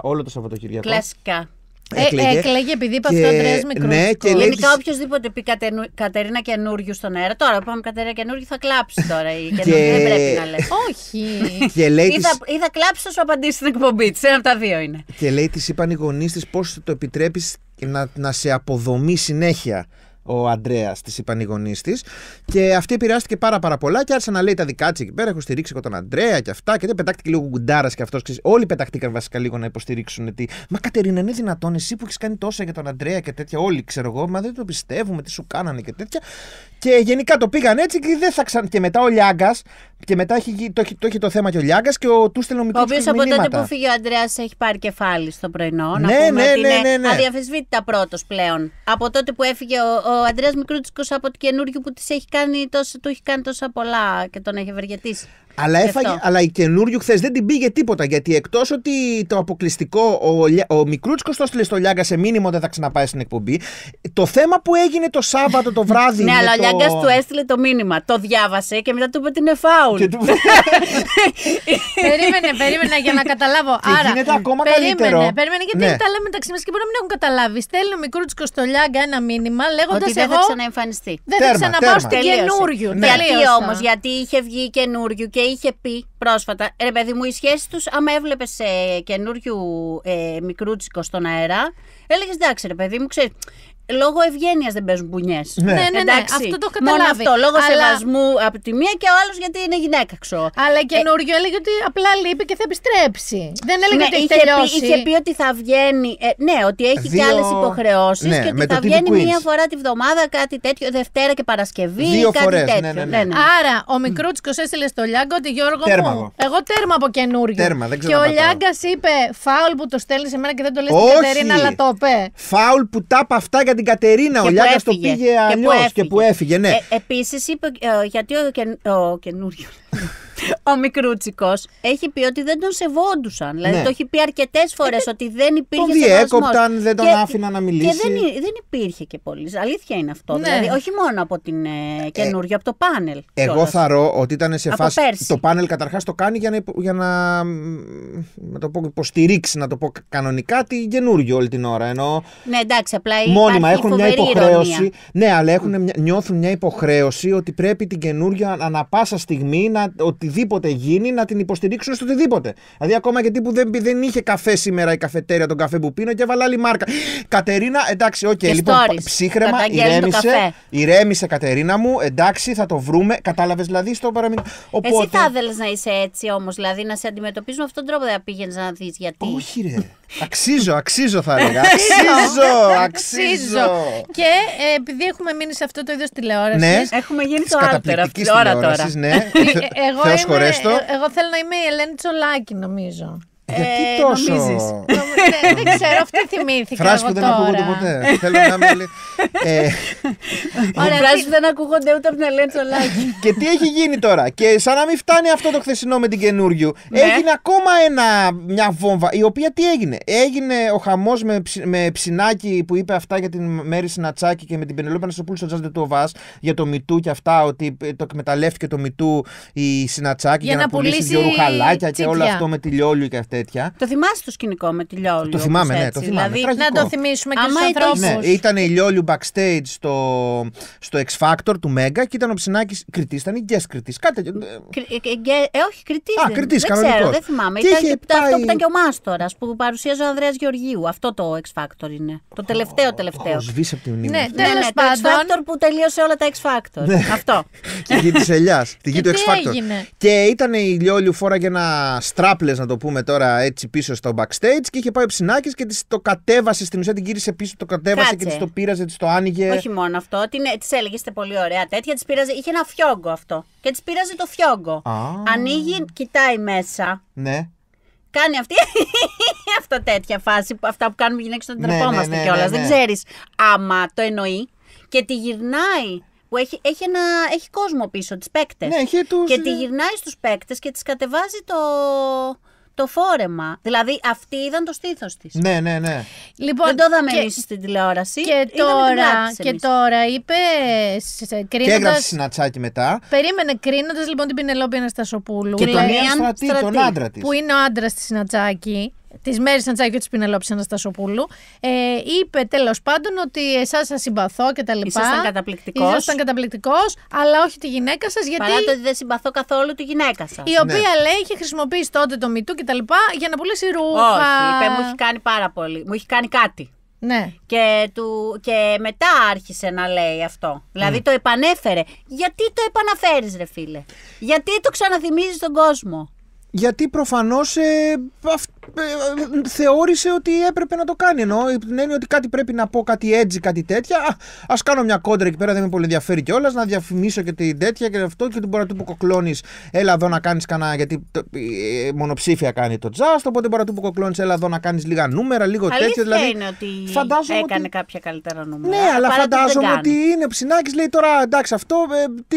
όλο το Σαββατοκύριακο. Κλασικά. Έκλαιγε. Ε, Έκλαιγε επειδή είπα αυτό Αντρέα Μικρού. Ναι, και λέει... Γενικά οποιοδήποτε πει Κατερίνα Καινούριου στον αέρα. Τώρα που πάμε Κατερίνα Καινούριου θα κλάψει τώρα. Η και... Δεν πρέπει να λέει. Όχι. και λέει ή, θα, ή θα κλάψεις όσο απαντήσει στην εκπομπή της. Ένα από τα δύο είναι. Και λέει της είπαν οι γονείς της πώς το επιτρέπεις να, να σε αποδομεί συνέχεια ο Αντρέας, της είπαν οι της. Και αυτή επηρεάστηκε πάρα, πάρα πολλά και άρχισε να λέει τα δικά της εκεί πέρα. Έχω στηρίξει εγώ τον Αντρέα και αυτά. Και δεν πετάχτηκε λίγο κουντάρας και αυτός. Όλοι πετάχτηκαν βασικά λίγο να υποστηρίξουν. Τι. Μα Κατερίνα, είναι δυνατόν εσύ που έχεις κάνει τόσα για τον Αντρέα και τέτοια. Όλοι ξέρω εγώ, μα δεν το πιστεύουμε, τι σου κάνανε και τέτοια. Και γενικά το πήγαν έτσι και δεν θα ξανα... Και μετά ο Λιάγκας. Και μετά το, έχει, το, θέμα και ο Λιάγκας και ο του στέλνει Ο οποίο από τότε που φύγει ο Αντρέας έχει πάρει κεφάλι στο πρωινό. Ναι, να πούμε ναι, ότι ναι, ναι, ναι. αδιαφεσβήτητα πρώτος πλέον. Από τότε που έφυγε ο, ο Αντρέας Μικρούτσικος από το καινούργιο που της έχει κάνει τόσο, του έχει κάνει τόσα πολλά και τον έχει ευεργετήσει. Αλλά, έφαγε, αλλά η καινούριου χθες δεν την πήγε τίποτα. Γιατί εκτός ότι το αποκλειστικό, ο, ο Μικρούτσικος το έστειλε στο Λιάγκα σε μήνυμα ότι θα ξαναπάει στην εκπομπή. Το θέμα που έγινε το Σάββατο το βράδυ. ναι, αλλά ο Λιάγκας του έστειλε το μήνυμα. Το διάβασε και μετά του είπε ότι είναι φάουλ. περίμενε, περίμενε για να καταλάβω. Άρα, γίνεται ακόμα περίμενε, καλύτερο. Περίμενε, γιατί ναι. τα λέμε μεταξύ μας και μπορεί να μην έχουν καταλάβει. Στέλνει ο μικρού στο Λιάγκα ένα μήνυμα λέγοντας ότι δεν εγώ, θα ξαναεμφανιστεί. Δεν θα ξαναπάω στην καινούριου. Ναι. Γιατί όμως, γιατί είχε βγει καινούριου είχε πει πρόσφατα, «Ε, ρε παιδί μου, οι σχέσεις τους, άμα έβλεπες ε, καινούριου ε, μικρούτσικο στον αέρα, έλεγες εντάξει, ρε παιδί μου, ξέρεις, λόγω ευγένειας δεν παίζουν μπουνιές. Ναι, ναι, ναι, ναι, αυτό το καταλάβει. Μόνο αυτό, λόγω Αλλά... σεβασμού από τη μία και ο άλλος γιατί είναι γυναίκα, ξέρω. Αλλά ε, καινούριο ε... έλεγε ότι απλά λείπει και θα επιστρέψει. Δεν έλεγε ναι, ότι έχει είχε Πει, είχε πει ότι θα βγαίνει. Ε, ναι, ότι έχει Δύο... και άλλες υποχρεώσεις ναι, και ότι θα βγαίνει μία φορά τη βδομάδα κάτι τέτοιο, Δευτέρα και Παρασκευή. Δύο κάτι φορές, τέτοιο. Ναι, ναι, ναι. ναι, ναι. Άρα ο μικρούτσικος έστειλε στο Λιάγκο ότι Γιώργο τέρμα μου. Εγώ τέρμα από καινούριο. Τέρμα, δεν ξέρω και ο Λιάγκας είπε φάουλ που το στέλνεις σε μένα και δεν το λες στην Κατερίνα, αλλά το είπε. Φάουλ που τα αυτά την Κατερίνα. Ο Λιάκας το πήγε αλλιώς και, που έφυγε. Ναι. Ε, Επίσης είπε ε, γιατί ο, καινούριος. Ο μικρούτσικος έχει πει ότι δεν τον σεβόντουσαν. Δηλαδή ναι. το έχει πει αρκετές φορές ε, ότι δεν υπήρχε. Τον διέκοπταν, δεν τον άφηναν άφηνα να μιλήσει. Και δεν, δεν υπήρχε και πολύ. Αλήθεια είναι αυτό. Ναι. Δηλαδή, όχι μόνο από την ε, ε καινούργια, από το πάνελ. Εγώ θα ρω ότι ήταν σε φάση. Το πάνελ καταρχάς το κάνει για να, για να, να το πω, υποστηρίξει, να το πω κανονικά, τη καινούργια όλη την ώρα. Ενώ ναι, εντάξει, απλά μόνιμα έχουν μια υποχρέωση. Ηρωνία. Ναι, αλλά έχουν, νιώθουν μια υποχρέωση ότι πρέπει την καινούργια ανα πάσα στιγμή να, ότι οτιδήποτε γίνει να την υποστηρίξουν στο οτιδήποτε. Δηλαδή, ακόμα και τύπου δεν, δεν είχε καφέ σήμερα η καφετέρια, τον καφέ που πίνω και έβαλα άλλη μάρκα. Κατερίνα, εντάξει, οκ, okay, λοιπόν, ψύχρεμα, ηρέμησε, ηρέμησε, Κατερίνα μου, εντάξει, θα το βρούμε. Κατάλαβες δηλαδή στο παραμύθι. Οπότε... Εσύ θα να είσαι έτσι όμως, δηλαδή να σε αντιμετωπίζουμε αυτόν τον τρόπο δεν πήγαινες να δεις γιατί. Όχι, ρε. Αξίζω, αξίζω θα έλεγα. Αξίζω, αξίζω. Και ε, επειδή έχουμε μείνει σε αυτό το είδος τηλεόρασης. Ναι, έχουμε γίνει το άλλο αυτή τώρα. Ναι, ε, εγώ, είμαι, ε, εγώ θέλω να είμαι η Ελένη Τσολάκη, νομίζω. Γιατί ε, τόσο. δεν, δεν ξέρω, αυτή θυμήθηκα. Φράσει που δεν ακούγονται ποτέ. Θέλω να είμαι. Ε, Ωραία, φράσει που δεν ακούγονται ούτε από την Ελένη Τσολάκη. και τι έχει γίνει τώρα. Και σαν να μην φτάνει αυτό το χθεσινό με την καινούριου. Ναι. Έγινε ακόμα ένα, μια βόμβα. Η οποία τι έγινε. Έγινε ο χαμός με, με ψινάκι που είπε αυτά για την Μέρη Σινατσάκη και με την Πενελόπη Αναστοπούλη στο του Οβά για το Μητού και αυτά. Ότι ε, το εκμεταλλεύτηκε το Μητού η Σινατσάκη για, για να, να πουλήσει δύο ρουχαλάκια και όλο αυτό με τη Λιόλιου και αυτές τέτοια. Το θυμάσαι το σκηνικό με τη Λιόλου. Το θυμάμαι, ναι, το θυμάμαι. Δηλαδή, να το θυμίσουμε και στου ανθρώπου. Ναι, ήταν η Λιόλου backstage στο, στο X Factor του Μέγκα και ήταν ο Ψινάκης κριτής. Ήταν η guest κριτής. Κάτι ε, ε, ε, όχι, κριτής. Α, κριτής, Δεν θυμάμαι. Και ήταν πάει... αυτό που ήταν και ο Μάστορας που παρουσίαζε ο Ανδρέας Γεωργίου. Αυτό το X Factor είναι. Το τελευταίο τελευταίο. Το σβήσει από τη μνήμη. Ναι, πάντων. Ναι, ναι, το X Factor που τελείωσε όλα τα X Factor. Ναι. Αυτό. Τη γη της Ελιάς. Τη γη του X Factor. Και ήταν η Λιόλου φόραγε ένα στράπλε, να το πούμε τώρα έτσι πίσω στο backstage και είχε πάει ο και της το κατέβασε στην ουσία την γύρισε πίσω, το κατέβασε Κάτσε. και της το πήραζε, της το άνοιγε. Όχι μόνο αυτό, τη ε, έλεγες είστε πολύ ωραία τέτοια, της πήραζε, είχε ένα φιόγκο αυτό. Και της πήραζε το φιόγκο. Ah. Ανοίγει, κοιτάει μέσα. Ναι. Κάνει αυτή αυτό τέτοια φάση, αυτά που κάνουμε γυναίκες όταν ναι, ναι, τρεπόμαστε ναι, κιόλας. Δεν ξέρεις άμα το εννοεί. Και τη γυρνάει που έχει, έχει, ένα, έχει κόσμο πίσω, τις παίκτες. Ναι, τους... Και τη ε, γυρνάει στους παίκτες και τις κατεβάζει το το φόρεμα. Δηλαδή αυτή είδαν το στήθος της. Ναι, ναι, ναι. Λοιπόν, Δεν το είδαμε εμείς στην τηλεόραση. Και τώρα, και τώρα είπε. Κρίνοντας... Και έγραψε συνατσάκι μετά. Περίμενε κρίνοντας λοιπόν την Πινελόπη Αναστασοπούλου. Και τον Ιαν Στρατή, τον άντρα της. Που είναι ο άντρας της Συνατσάκη της Μέρης Σαντζάκη και τη Πινελόπη Αναστασοπούλου. Ε, είπε τέλος πάντων ότι εσάς σας συμπαθώ και τα λοιπά. Ήσασταν καταπληκτικός. Ήσασταν καταπληκτικός, αλλά όχι τη γυναίκα σας. Γιατί... Παρά το ότι δεν συμπαθώ καθόλου τη γυναίκα σας. Η οποία ναι. λέει είχε χρησιμοποιήσει τότε το μυτού και τα λοιπά για να πουλήσει ρούχα. Όχι, είπε μου έχει κάνει πάρα πολύ. Μου έχει κάνει κάτι. Ναι. Και, του, και μετά άρχισε να λέει αυτό. Δηλαδή ναι. το επανέφερε. Γιατί το επαναφέρεις, ρε φίλε. Γιατί το ξαναθυμίζεις τον κόσμο γιατί προφανώς. ε, ε, θεώρησε ότι έπρεπε να το κάνει. Ενώ την έννοια ότι κάτι πρέπει να πω, κάτι έτσι, κάτι τέτοια. Α ας κάνω μια κόντρα εκεί πέρα, δεν με πολύ ενδιαφέρει κιόλας. Να διαφημίσω και την τέτοια και αυτό. Και μπορεί να του έλα εδώ να κάνεις κανένα. Γιατί το, ε, μονοψήφια κάνει το jazz. Οπότε μπορεί να του έλα εδώ να κάνεις λίγα νούμερα, λίγο Αλήθεια τέτοιο. Δηλαδή, είναι ότι φαντάζομαι έκανε ότι... κάποια καλύτερα νούμερα. Ναι, αλλά φαντάζομαι ότι είναι ψινάκι, λέει τώρα εντάξει αυτό. Ε, τι,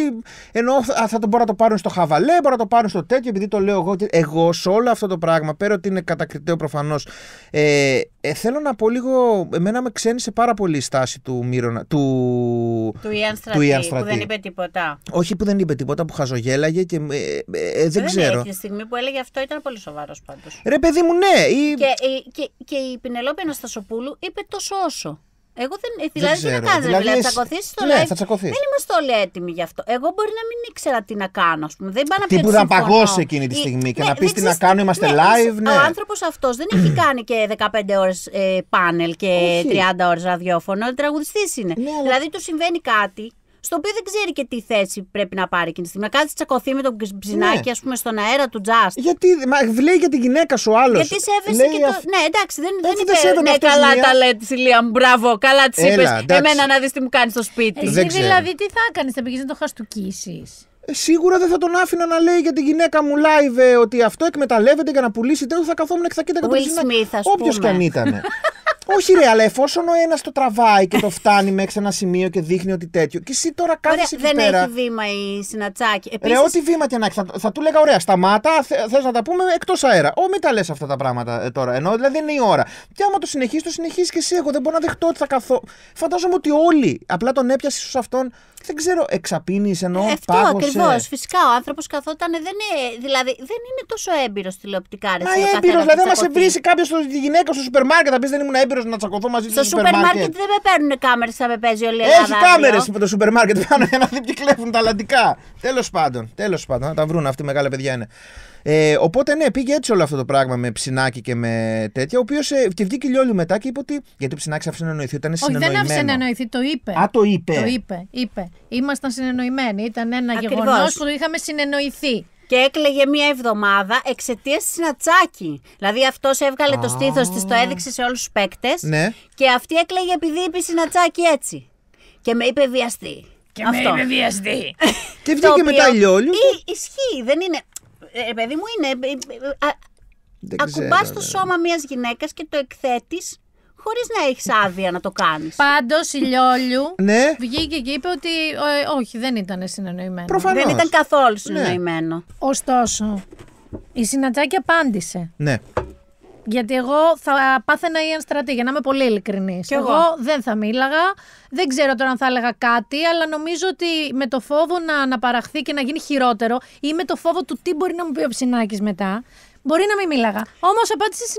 εννοώ θα, θα το να το πάρουν στο χαβαλέ, μπορώ να το πάρουν στο τέτοιο, επειδή το λέω εγώ εγώ σε όλο αυτό το πράγμα, πέρα ότι είναι κατακριτέο προφανώς, ε, ε, θέλω να πω λίγο. Εμένα με ξένησε πάρα πολύ η στάση του Μύρονα. Του, του Ιαν Στρατή, Που δεν είπε τίποτα. Όχι που δεν είπε τίποτα, που χαζογέλαγε και. Ε, ε, δεν ξέρω. Ναι, τη στιγμή που έλεγε αυτό ήταν πολύ σοβαρός πάντως. Ρε παιδί μου, ναι. Και, και, και η Πινελόπη Αναστασοπούλου είπε τόσο όσο. Εγώ ε, δεν. Δηλαδή, τι να κάνει, δηλαδή, δηλαδή τσακωθείς στο ναι, Θα τσακωθείς. Δεν είμαστε όλοι έτοιμοι γι' αυτό. Εγώ μπορεί να μην ήξερα τι να κάνω, ας πούμε. Δεν να Τι που να παγώσει εκείνη τη στιγμή και ναι, να πεις τι να κάνω, είμαστε ναι, live. Ναι. Ο άνθρωπος αυτός δεν έχει κάνει και 15 ώρες ε, πάνελ και 30 ώρες ραδιόφωνο. Τραγουδιστής είναι. Δηλαδή, του συμβαίνει κάτι στο οποίο δεν ξέρει και τι θέση πρέπει να πάρει εκείνη τη στιγμή. Να κάτσει τσακωθεί με τον ψινάκι, ναι. ας πούμε, στον αέρα του Τζαστ. Γιατί μα, λέει για την γυναίκα σου άλλος. Γιατί σέβεσαι και το. Ναι, εντάξει, δεν, δεν είπε. Ναι, καλά τα λέει τη μπράβο, καλά τη είπε. Εμένα να δεις τι μου κάνεις στο σπίτι. Εσύ δηλαδή τι θα έκανε, θα πηγαίνεις να το χαστούκίσει. Ε, σίγουρα δεν θα τον άφηνα να λέει για την γυναίκα μου live ε, ότι αυτό εκμεταλλεύεται για να πουλήσει τέτοιο. Θα καθόμουν και θα κοίταγα τον Will Όποιο και αν ήταν. Όχι ρε, αλλά εφόσον ο ένας το τραβάει και το φτάνει μέχρι ένα σημείο και δείχνει ότι τέτοιο. Και εσύ τώρα κάνει εκεί δεν πέρα. Δεν έχει βήμα η συνατσάκη. Επίσης... Ρε, ό,τι βήμα και να έχει. Θα, θα, του λέγα, ωραία, σταμάτα, θε να τα πούμε εκτός αέρα. Ω, μην τα λες αυτά τα πράγματα ε, τώρα. Ενώ δηλαδή είναι η ώρα. Και άμα το συνεχίσεις, το συνεχίσεις και εσύ. Εγώ δεν μπορώ να δεχτώ ότι θα καθώ. Φαντάζομαι ότι όλοι. Απλά τον έπιασες ίσως αυτόν. Δεν ξέρω, εξαπίνεις ενώ. Ε, αυτό ακριβώς. Φυσικά ο άνθρωπος καθόταν. Δεν, είναι, δηλαδή, δεν είναι τόσο έμπειρος τηλεοπτικά. Ρε, Μα έμπειρο, δηλαδή, άμα σε βρει κάποιος τη γυναίκα στο σούπερ μάρκετ, θα πεις δεν ήμουν έμπειρος να Στο σούπερ μάρκετ δεν με παίρνουν κάμερε να με παίζει όλη η Έχει κάμερε από το σούπερ μάρκετ πάνω για να δει τι κλέβουν τα λαντικά. Τέλος πάντων, τέλος πάντων, να τα βρουν αυτοί μεγάλα παιδιά είναι. Ε, οπότε ναι, πήγε έτσι όλο αυτό το πράγμα με ψινάκι και με τέτοια. Ο οποίος ε, και βγήκε λιόλου μετά και είπε ότι. Γιατί ψινάκι άφησε να εννοηθεί, ήταν συνεννοημένο. Όχι, δεν άφησε να εννοηθεί, το είπε. Α, το είπε. Το είπε, είπε. Ήμασταν συνεννοημένοι. Ήταν ένα γεγονός που είχαμε συνεννοηθεί και έκλαιγε μία εβδομάδα εξαιτίας της Νατσάκη. Δηλαδή αυτός έβγαλε το στήθος της, το έδειξε σε όλους τους παίκτες. Ναι. Και αυτή έκλαιγε επειδή είπε Νατσάκη έτσι. Και με είπε βιαστή. Και με είπε βιαστή. και βγήκε μετά η Ή, ισχύει, δεν είναι. Ε, ε παιδί μου είναι. Ε, ε, ακουμπάς το ναι. σώμα μιας γυναίκας και το εκθέτεις χωρίς να έχεις άδεια να το κάνεις. Πάντως η Λιόλιου ναι. βγήκε και είπε ότι ε, όχι, δεν ήταν συνεννοημένο. Προφανώς. Δεν ήταν καθόλου ναι. συνεννοημένο. Ναι. Ωστόσο, η Σινατζάκη απάντησε. Ναι. Γιατί εγώ θα πάθαινα ή στρατή, για να είμαι πολύ ειλικρινής. εγώ. εγώ δεν θα μίλαγα. Δεν ξέρω τώρα αν θα έλεγα κάτι, αλλά νομίζω ότι με το φόβο να αναπαραχθεί και να γίνει χειρότερο ή με το φόβο του τι μπορεί να μου πει ο Ψινάκης μετά, μπορεί να μην μίλαγα. Όμως απάντησε η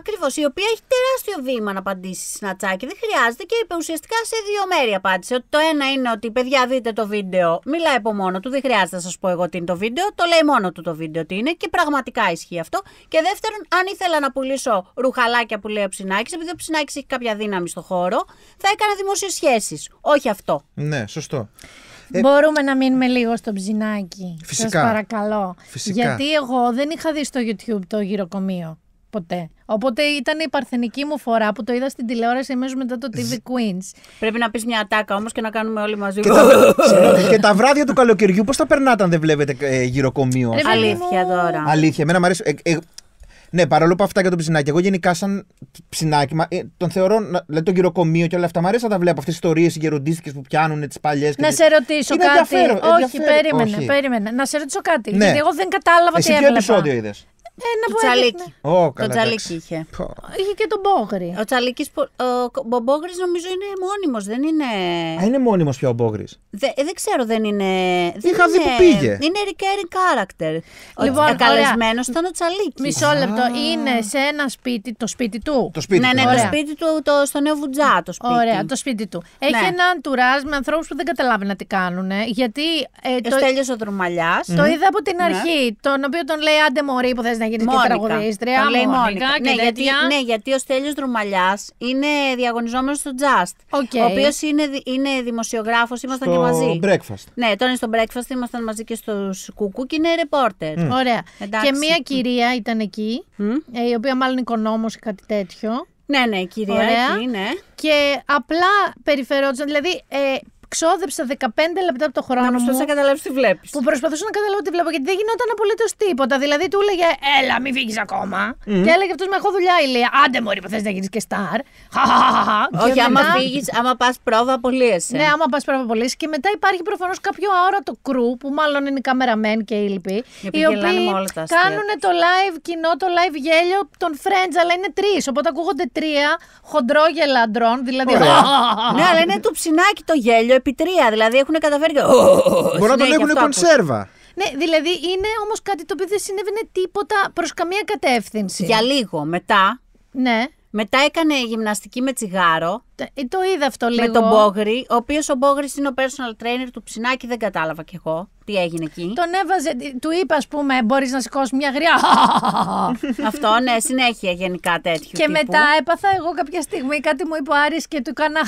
Ακριβώς. Η οποία έχει τεράστιο βήμα να απαντήσει στην Ατσάκη, Δεν χρειάζεται και είπε ουσιαστικά σε δύο μέρη απάντησε. Το ένα είναι ότι παιδιά δείτε το βίντεο. Μιλάει από μόνο του. Δεν χρειάζεται να σας πω εγώ τι είναι το βίντεο. Το λέει μόνο του το βίντεο τι είναι και πραγματικά ισχύει αυτό. Και δεύτερον, αν ήθελα να πουλήσω ρουχαλάκια που λέει ο Ψινάκης, επειδή ο Ψινάκης έχει κάποια δύναμη στο χώρο, θα έκανα δημόσιες σχέσεις. Όχι αυτό. Ναι, σωστό. Ε, Μπορούμε να μείνουμε λίγο στο ψινάκι. Φυσικά. παρακαλώ. Γιατί εγώ δεν είχα δει στο YouTube το γυροκομείο ποτέ. Οπότε ήταν η παρθενική μου φορά που το είδα στην τηλεόραση εμεί μετά το TV Queens. Πρέπει να πεις μια ατάκα όμως και να κάνουμε όλοι μαζί. Και, τα... και τα βράδια του καλοκαιριού, πώς τα περνάτε αν δεν βλέπετε ε, γυροκομείο, Ρε, Αλήθεια τώρα. Αλήθεια, εμένα μου αρέσει. Ε, ε, ναι, παρόλο που αυτά για το ψινάκι, εγώ γενικά σαν ψινάκι, ε, τον θεωρώ, δηλαδή το γυροκομείο και όλα αυτά, μ' αρέσει να τα βλέπω. Αυτές τις ιστορίες, οι γεροντίστικες που πιάνουν τις παλιές. Να σε ρωτήσω κάτι. Όχι, περίμενε, περίμενε. Να σε ρωτήσω κάτι. Ναι. Γιατί εγώ δεν κατάλαβα τι έβλεπα. Εσύ ποιο επεισόδιο είδες. Ένα ε, το τσαλίκι. Ναι. το τσαλίκι είχε. Είχε και τον Μπόγρι. Ο τσαλίκι. Ο Μπόγρι νομίζω είναι μόνιμος, δεν είναι. Α, είναι μόνιμος πια ο Μπόγρι. Δε, ε, δεν ξέρω, δεν είναι. Είχα είναι... δει που πήγε. Είναι recurring character. Λοιπόν, ο καλεσμένος ήταν ο τσαλίκι. Μισό λεπτό. Είναι σε ένα σπίτι, το σπίτι του. Το σπίτι ναι, ναι, το σπίτι του το, στο νέο βουτζά. Το σπίτι. Ωραία, το σπίτι του. Έχει ναι. έναν τουράζ με ανθρώπους που δεν καταλάβει να τι κάνουν. Γιατί. Ε, το... ο ο Το είδα από την ναι. αρχή. Τον οποίο τον λέει άντε μωρή που θες να τραγουδίστρια. Μόνικα. ναι, γιατί, ναι, γιατί ο Στέλιος Δρουμαλιά είναι διαγωνιζόμενος στο Just. Ο οποίος είναι, είναι δημοσιογράφος, ήμασταν και μαζί. Στο breakfast. Ναι, τώρα είναι στο breakfast, ήμασταν μαζί και στους Κουκού και είναι ρεπόρτερ. Ωραία. Και μία κυρία ήταν εκεί, ε, η οποία μάλλον οικονόμος ή κάτι τέτοιο. Ναι, ναι, κυρία, εκεί, ναι. Και απλά περιφερόντουσαν, δηλαδή ε, ξόδεψα 15 λεπτά από το χρόνο. Να προσπαθούσα να καταλάβεις τι βλέπεις. Που προσπαθούσα να καταλάβω τι βλέπω, γιατί δεν γινόταν απολύτως τίποτα. Δηλαδή του έλεγε, Έλα, μην φύγεις ακόμα. Mm. Και έλεγε αυτός με έχω δουλειά η Λία. Άντε, Μωρή, που θες να γίνεις και στάρ. Όχι, άμα φύγεις, άμα πας πρόβα, απολύεσαι. Ναι, άμα πας πρόβα, απολύεσαι. Και μετά υπάρχει προφανώς κάποιο αόρατο κρού που μάλλον είναι η καμεραμέν και οι λοιποί. Οι οποίοι κάνουν το live κοινό, το live γέλιο των Friends, αλλά είναι τρεις. Οπότε ακούγονται τρία χοντρόγελα αντρών. Δηλαδή. Ναι, αλλά είναι του ψινάκι το γέλιο επί Δηλαδή έχουν καταφέρει. Και... Ναι, Μπορεί να τον έχουν κονσέρβα. Ναι, δηλαδή είναι όμως κάτι το οποίο δεν συνέβαινε τίποτα προς καμία κατεύθυνση. Για λίγο μετά. Ναι. Μετά έκανε γυμναστική με τσιγάρο. Ε, το είδα αυτό λίγο. Με τον Μπόγρι, ο οποίος ο Μπόγρι είναι ο personal trainer του ψινάκι δεν κατάλαβα κι εγώ. Τι έγινε εκεί. Τον έβαζε, του είπα, ας πούμε, μπορείς να σηκώσεις μια γριά. Αυτό, ναι, συνέχεια γενικά τέτοιο. Και μετά έπαθα εγώ κάποια στιγμή κάτι μου είπε ο Άρης και του έκανα.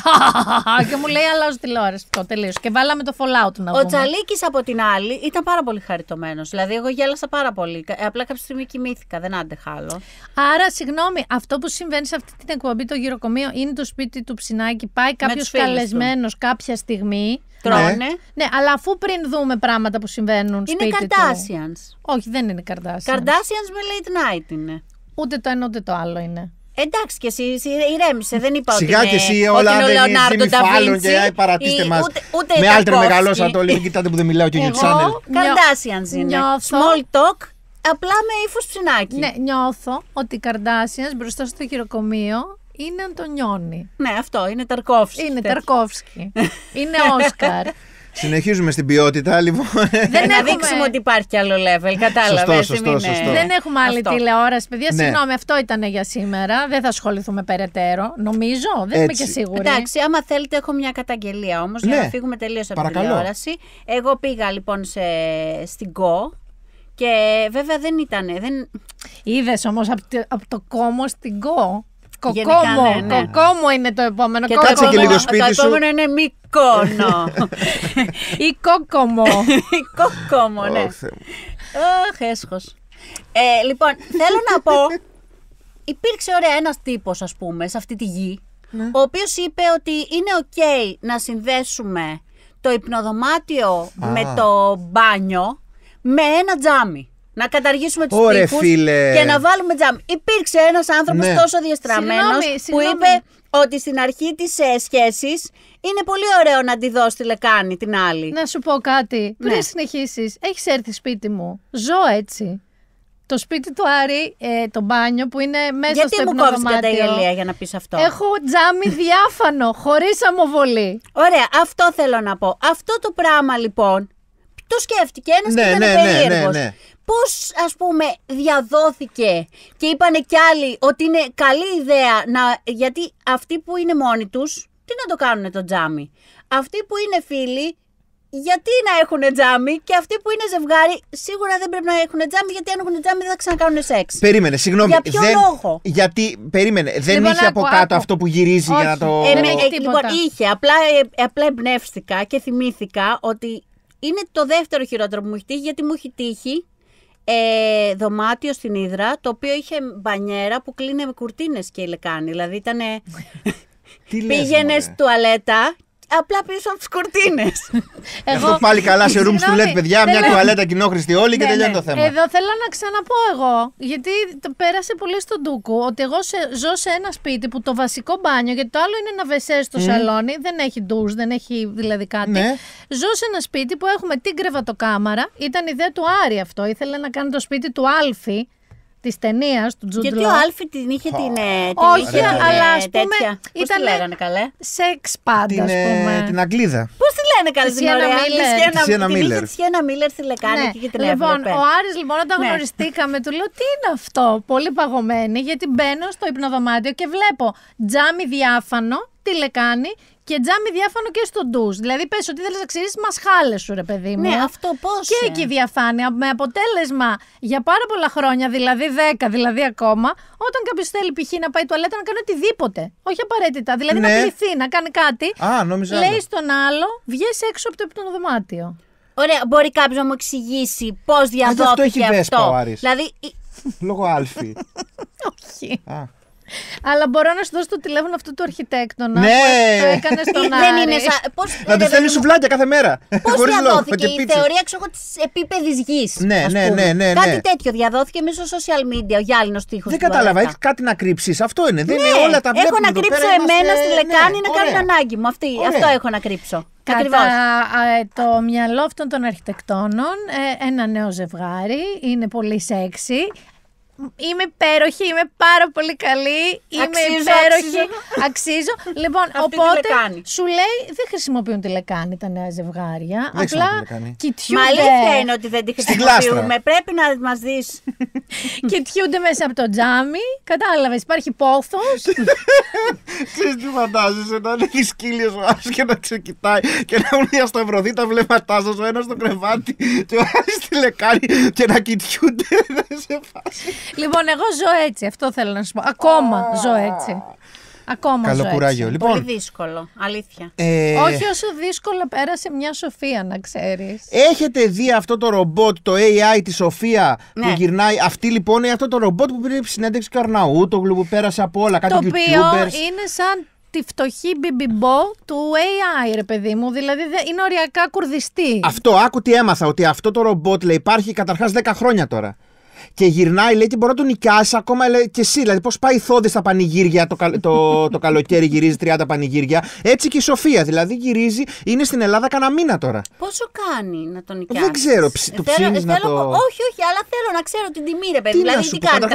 και μου λέει, αλλάζω τηλεόραση. το τελείω. Και βάλαμε το Fallout να βγούμε. Ο Τσαλίκη από την άλλη ήταν πάρα πολύ χαριτωμένος. Δηλαδή, εγώ γέλασα πάρα πολύ. Ε, απλά κάποια στιγμή κοιμήθηκα, δεν άντεχα άλλο. Άρα, συγγνώμη, αυτό που συμβαίνει σε αυτή την εκπομπή, το γυροκομείο, είναι το σπίτι του Ψινάκη. Πάει κάποιο καλεσμένος κάποια στιγμή Τρώνε. Ναι. ναι, αλλά αφού πριν δούμε πράγματα που συμβαίνουν στην Είναι Kardashians. Όχι, δεν είναι Kardashians. Kardashians με late night είναι. Ούτε το ένα ούτε το άλλο είναι. Εντάξει και εσύ, εσύ ηρέμησε, δεν είπα Σιγά ότι είναι, και εσύ όλα δεν είναι φάλλον και παρατήστε ή, μας. Ούτε, ούτε με άλτερ μεγαλώσατε όλοι, κοιτάτε που δεν μιλάω και για Εγώ, Καρντάσιανς είναι. Νιώθω. Small talk, απλά με ύφος ψινάκι. Ναι, νιώθω ότι οι Καρντάσιανς μπροστά στο χειροκομείο είναι Αντωνιόνι. Ναι, αυτό είναι Ταρκόφσκι. Είναι Ταρκόφσκι. είναι Όσκαρ. Συνεχίζουμε στην ποιότητα, λοιπόν. Δεν ε, να δείξουμε ότι υπάρχει κι άλλο level, κατάλαβες. Σωστό, σωστό, σωστό. Δεν έχουμε άλλη αυτό. τηλεόραση, παιδιά. Ναι. Συγγνώμη, αυτό ήταν για σήμερα. Δεν θα ασχοληθούμε περαιτέρω. Νομίζω, δεν Έτσι. είμαι και σίγουρη. Εντάξει, άμα θέλετε, έχω μια καταγγελία όμως ναι. για να ναι. φύγουμε τελείως από την τηλεόραση. Εγώ πήγα λοιπόν σε... στην ΚΟ. Και βέβαια δεν ήταν. Δεν... Είδες όμως από το κόμμα στην ΚΟ Κοκόμο, ναι, ναι. είναι το επόμενο. Και κάτσε και λίγο σπίτι το σου. Το επόμενο είναι Μικόνο. Ή κόκομο. κόκομο, ναι. Αχ έσχος. Ε, λοιπόν, θέλω να πω, υπήρξε ωραία ένας τύπος, ας πούμε, σε αυτή τη γη, ναι. ο οποίος είπε ότι είναι ok να συνδέσουμε το υπνοδωμάτιο με το μπάνιο με ένα τζάμι να καταργήσουμε τους τείχου και να βάλουμε τζάμ. Υπήρξε ένας άνθρωπος ναι. τόσο διαστραμμένος που είπε ότι στην αρχή της ε, σχέσης είναι πολύ ωραίο να τη δώσει τη λεκάνη την άλλη. Να σου πω κάτι. Ναι. Πριν συνεχίσεις, έχεις έρθει σπίτι μου. Ζω έτσι. Το σπίτι του Άρη, ε, το μπάνιο που είναι μέσα Γιατί στο ύπνο Γιατί μου κόβεις για να πεις αυτό. Έχω τζάμι διάφανο, χωρίς αμοβολή. Ωραία, αυτό θέλω να πω. Αυτό το πράγμα λοιπόν, το σκέφτηκε ένας ναι, και ήταν ναι, ναι Πώς, ας πούμε διαδόθηκε και είπανε κι άλλοι ότι είναι καλή ιδέα να... γιατί αυτοί που είναι μόνοι τους, τι να το κάνουν το τζάμι. Αυτοί που είναι φίλοι γιατί να έχουν τζάμι και αυτοί που είναι ζευγάρι σίγουρα δεν πρέπει να έχουν τζάμι γιατί αν έχουν τζάμι δεν θα ξανακάνουν σεξ. Περίμενε, συγγνώμη. Για ποιο δεν, λόγο. Γιατί, περίμενε, δεν λοιπόν, είχε από κάτω αυτό που γυρίζει για να το. Ε, ε, ναι, ε, λοιπόν, είχε. Απλά, ε, απλά εμπνεύστηκα και θυμήθηκα ότι είναι το δεύτερο χειρότερο που μου έχει γιατί μου έχει τύχει ε, δωμάτιο στην Ήδρα, το οποίο είχε μπανιέρα που κλείνε με κουρτίνες και η λεκάνη. Δηλαδή ήταν... Πήγαινε τουαλέτα απλά πίσω από τις κορτίνε. Εγώ... πάλι καλά σε Ρούμου, του παιδιά. Μια κουβαλέτα κοινόχρηστη όλοι και ναι, τελειώνει ναι. το θέμα. Εδώ θέλω να ξαναπώ εγώ. Γιατί το πέρασε πολύ στον Τούκο. ότι εγώ ζω σε ένα σπίτι που το βασικό μπάνιο, γιατί το άλλο είναι να βεσές στο σαλόνι, δεν έχει ντουζ, δεν έχει δηλαδή κάτι. Ναι. Ζω σε ένα σπίτι που έχουμε την κρεβατοκάμαρα. Ήταν ιδέα του Άρη αυτό. Ήθελε να κάνει το σπίτι του Άλφη της ταινίας του Τζούντ Γιατί ο Άλφι την είχε την. Ε, την Όχι, είχε, αλλά ε, ας πούμε. Ήταν. λέγανε καλέ. Σεξ πάντα, ε, πούμε. Την Αγγλίδα. Πώς τη λένε καλέ την ωραία. Σιένα Μίλλερ. Τη Σιένα Μίλλερ τη λεκάνη ναι. και την Λοιπόν, ο Άρης λοιπόν όταν ναι. γνωριστήκαμε του λέω τι είναι αυτό. Πολύ παγωμένη γιατί μπαίνω στο υπνοδωμάτιο και βλέπω τζάμι διάφανο τη λεκάνη και τζάμι διάφανο και στο ντους. Δηλαδή, πες ότι θέλεις να μας χάλες, σου, ρε παιδί μου. Ναι, αυτό πώς. Και ε. εκεί διαφάνεια. Με αποτέλεσμα για πάρα πολλά χρόνια, δηλαδή 10 δηλαδή ακόμα, όταν κάποιος θέλει π.χ. να πάει τουαλέτα να κάνει οτιδήποτε. Όχι απαραίτητα. Δηλαδή να πληθεί, ναι. να κάνει κάτι. Α, νόμιζα. Λέει στον άλλο, βγες έξω από το δωμάτιο. Ωραία, μπορεί κάποιος να μου εξηγήσει πώς ε, διαδόθηκε αυτό. Αυτό έχει βέσπα ο Δηλαδή... Λόγω Όχι. Αλλά μπορώ να σου δώσω το τηλέφωνο αυτού του αρχιτέκτονα. Ναι, που έκανε στον Άρη. Ε, δεν είναι Πώς... Να του στέλνει σουβλάκια κάθε μέρα. Πώς διαδόθηκε η θεωρία ξέρω της επίπεδης γης. Ναι, ναι, ναι, ναι, Κάτι ναι. τέτοιο διαδόθηκε μέσω social media, ο γυάλινο τείχο. Δεν κατάλαβα, έχεις κάτι να κρύψεις. Αυτό είναι. Δεν είναι ναι, όλα τα Έχω να κρύψω εμένα στη λεκάνη, είναι κάτι ανάγκη μου. Αυτό έχω να κρύψω. Ακριβώς. Κατά ε, το μυαλό αυτών των αρχιτεκτόνων, ε, ένα νέο ζευγάρι είναι πολύ σεξι, Είμαι υπέροχη, είμαι πάρα πολύ καλή. Είμαι αξίζω, υπέροχη. Αξίζω. λοιπόν, οπότε σου λέει δεν χρησιμοποιούν λεκάνη τα νέα ζευγάρια. Δεν απλά κοιτιούνται. Μα αλήθεια είναι ότι δεν τη χρησιμοποιούμε. Πρέπει να μας δεις. κοιτιούνται μέσα από το τζάμι. Κατάλαβες, υπάρχει πόθος. Τι τι φαντάζεσαι να είναι δυσκύλιος ο άλλος και να ξεκοιτάει και να μου διασταυρωθεί τα βλέμματά σας ο ένας στο κρεβάτι και ο άλλος λεκάνη και να κοιτιούνται. Δεν σε φάση. Λοιπόν, εγώ ζω έτσι. Αυτό θέλω να σου πω. Ακόμα ζω έτσι. Ακόμα Καλό ζω έτσι. Έτσι. Λοιπόν, Πολύ δύσκολο. Αλήθεια. Ε, Όχι όσο δύσκολο, πέρασε μια Σοφία, να ξέρεις. Έχετε δει αυτό το ρομπότ, το AI τη Σοφία ναι. που γυρνάει. Αυτή λοιπόν είναι αυτό το ρομπότ που πήρε συνέντευξη του που πέρασε από όλα. Κάτι το οποίο είναι σαν τη φτωχή μπιμπιμπό του AI, ρε παιδί μου. Δηλαδή είναι οριακά κουρδιστή. Αυτό, άκου τι έμαθα, ότι αυτό το ρομπότ λέει, υπάρχει καταρχάς 10 χρόνια τώρα. Και γυρνάει, λέει, και μπορεί να τον νοικιάσει ακόμα λέει, και εσύ. Δηλαδή, πώς πάει η Θόδη στα πανηγύρια το, το, το καλοκαίρι, γυρίζει 30 πανηγύρια. Έτσι και η Σοφία. Δηλαδή, γυρίζει, είναι στην Ελλάδα κανένα μήνα τώρα. Πόσο κάνει να τον νοικιάσει. Δεν ξέρω, το ε, να θέλω, το. Όχι, όχι, αλλά θέλω να ξέρω την τιμή, ρε παιδί. δηλαδή, τι κάνει, 300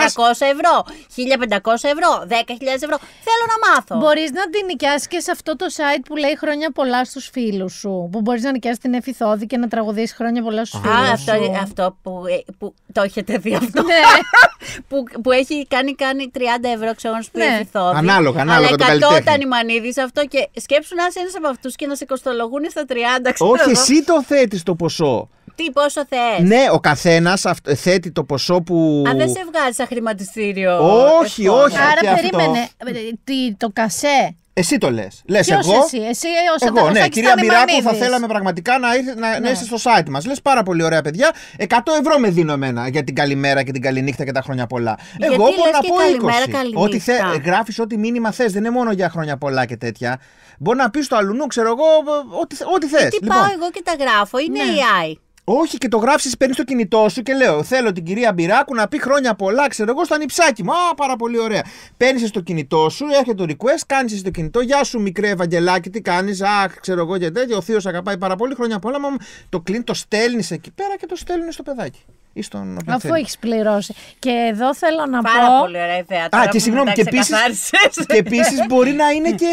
ευρώ, 1500 ευρώ, 10.000 ευρώ. Θέλω να μάθω. Μπορείς να την νοικιάσεις και σε αυτό το site που λέει χρόνια πολλά στους φίλους σου. Που μπορείς να νοικιάσεις την Εφηθόδη και να τραγουδίσει χρόνια πολλά στους φίλου σου. Α, αυτό, που, ε, που το έχετε δει αυτό. Ναι. που, που έχει κάνει, κάνει 30 ευρώ, ξέρω να σου ναι. Ανάλογα, ανάλογα. Αλλά ήταν η Μανίδης αυτό και σκέψου να είσαι ένας από αυτούς και να σε κοστολογούν στα 30. Ξέρω Όχι, εσύ το θέτεις το ποσό. Τι, πόσο θες. Ναι, ο καθένας θέτει το ποσό που. Αν δεν σε βγάζει σαν χρηματιστήριο. Όχι, όχι. Άρα περίμενε. Το κασέ εσύ το λες. Λες εγώ. Εσύ, εσύ εγώ, ναι. Κυρία Μπυράκου, θα θέλαμε πραγματικά να, ήρθες, ναι. στο site μας. Λες πάρα πολύ ωραία, παιδιά. 100 ευρώ με δίνω εμένα για την καλημέρα και την καληνύχτα και τα χρόνια πολλά. Γιατί εγώ μπορώ να πω καλημέρα, Ότι γράφεις ό,τι μήνυμα θες. Δεν είναι μόνο για χρόνια πολλά και τέτοια. Μπορεί να πεις στο αλουνού, ξέρω εγώ, ό,τι, ό,τι θε. Τι λοιπόν. πάω εγώ και τα γράφω. Είναι ναι. AI. Όχι και το γράφει, παίρνεις το κινητό σου και λέω: Θέλω την κυρία Μπυράκου να πει χρόνια πολλά, ξέρω εγώ, στο ανιψάκι μου. Α, πάρα πολύ ωραία. Παίρνεις το κινητό σου, έρχεται το request, κάνεις το κινητό. Γεια σου, μικρέ Ευαγγελάκη, τι κάνεις. Αχ, ξέρω εγώ και τέτοιο. Ο θείος αγαπάει πάρα πολύ χρόνια πολλά. Μα το κλείνει, το στέλνεις εκεί πέρα και το στέλνει στο παιδάκι ή στον Αφού έχεις πληρώσει. Και εδώ θέλω να Πάρα πω. Πάρα πολύ ωραία ιδέα. Α, και συγγνώμη, και επίσης. και επίσης μπορεί να είναι και.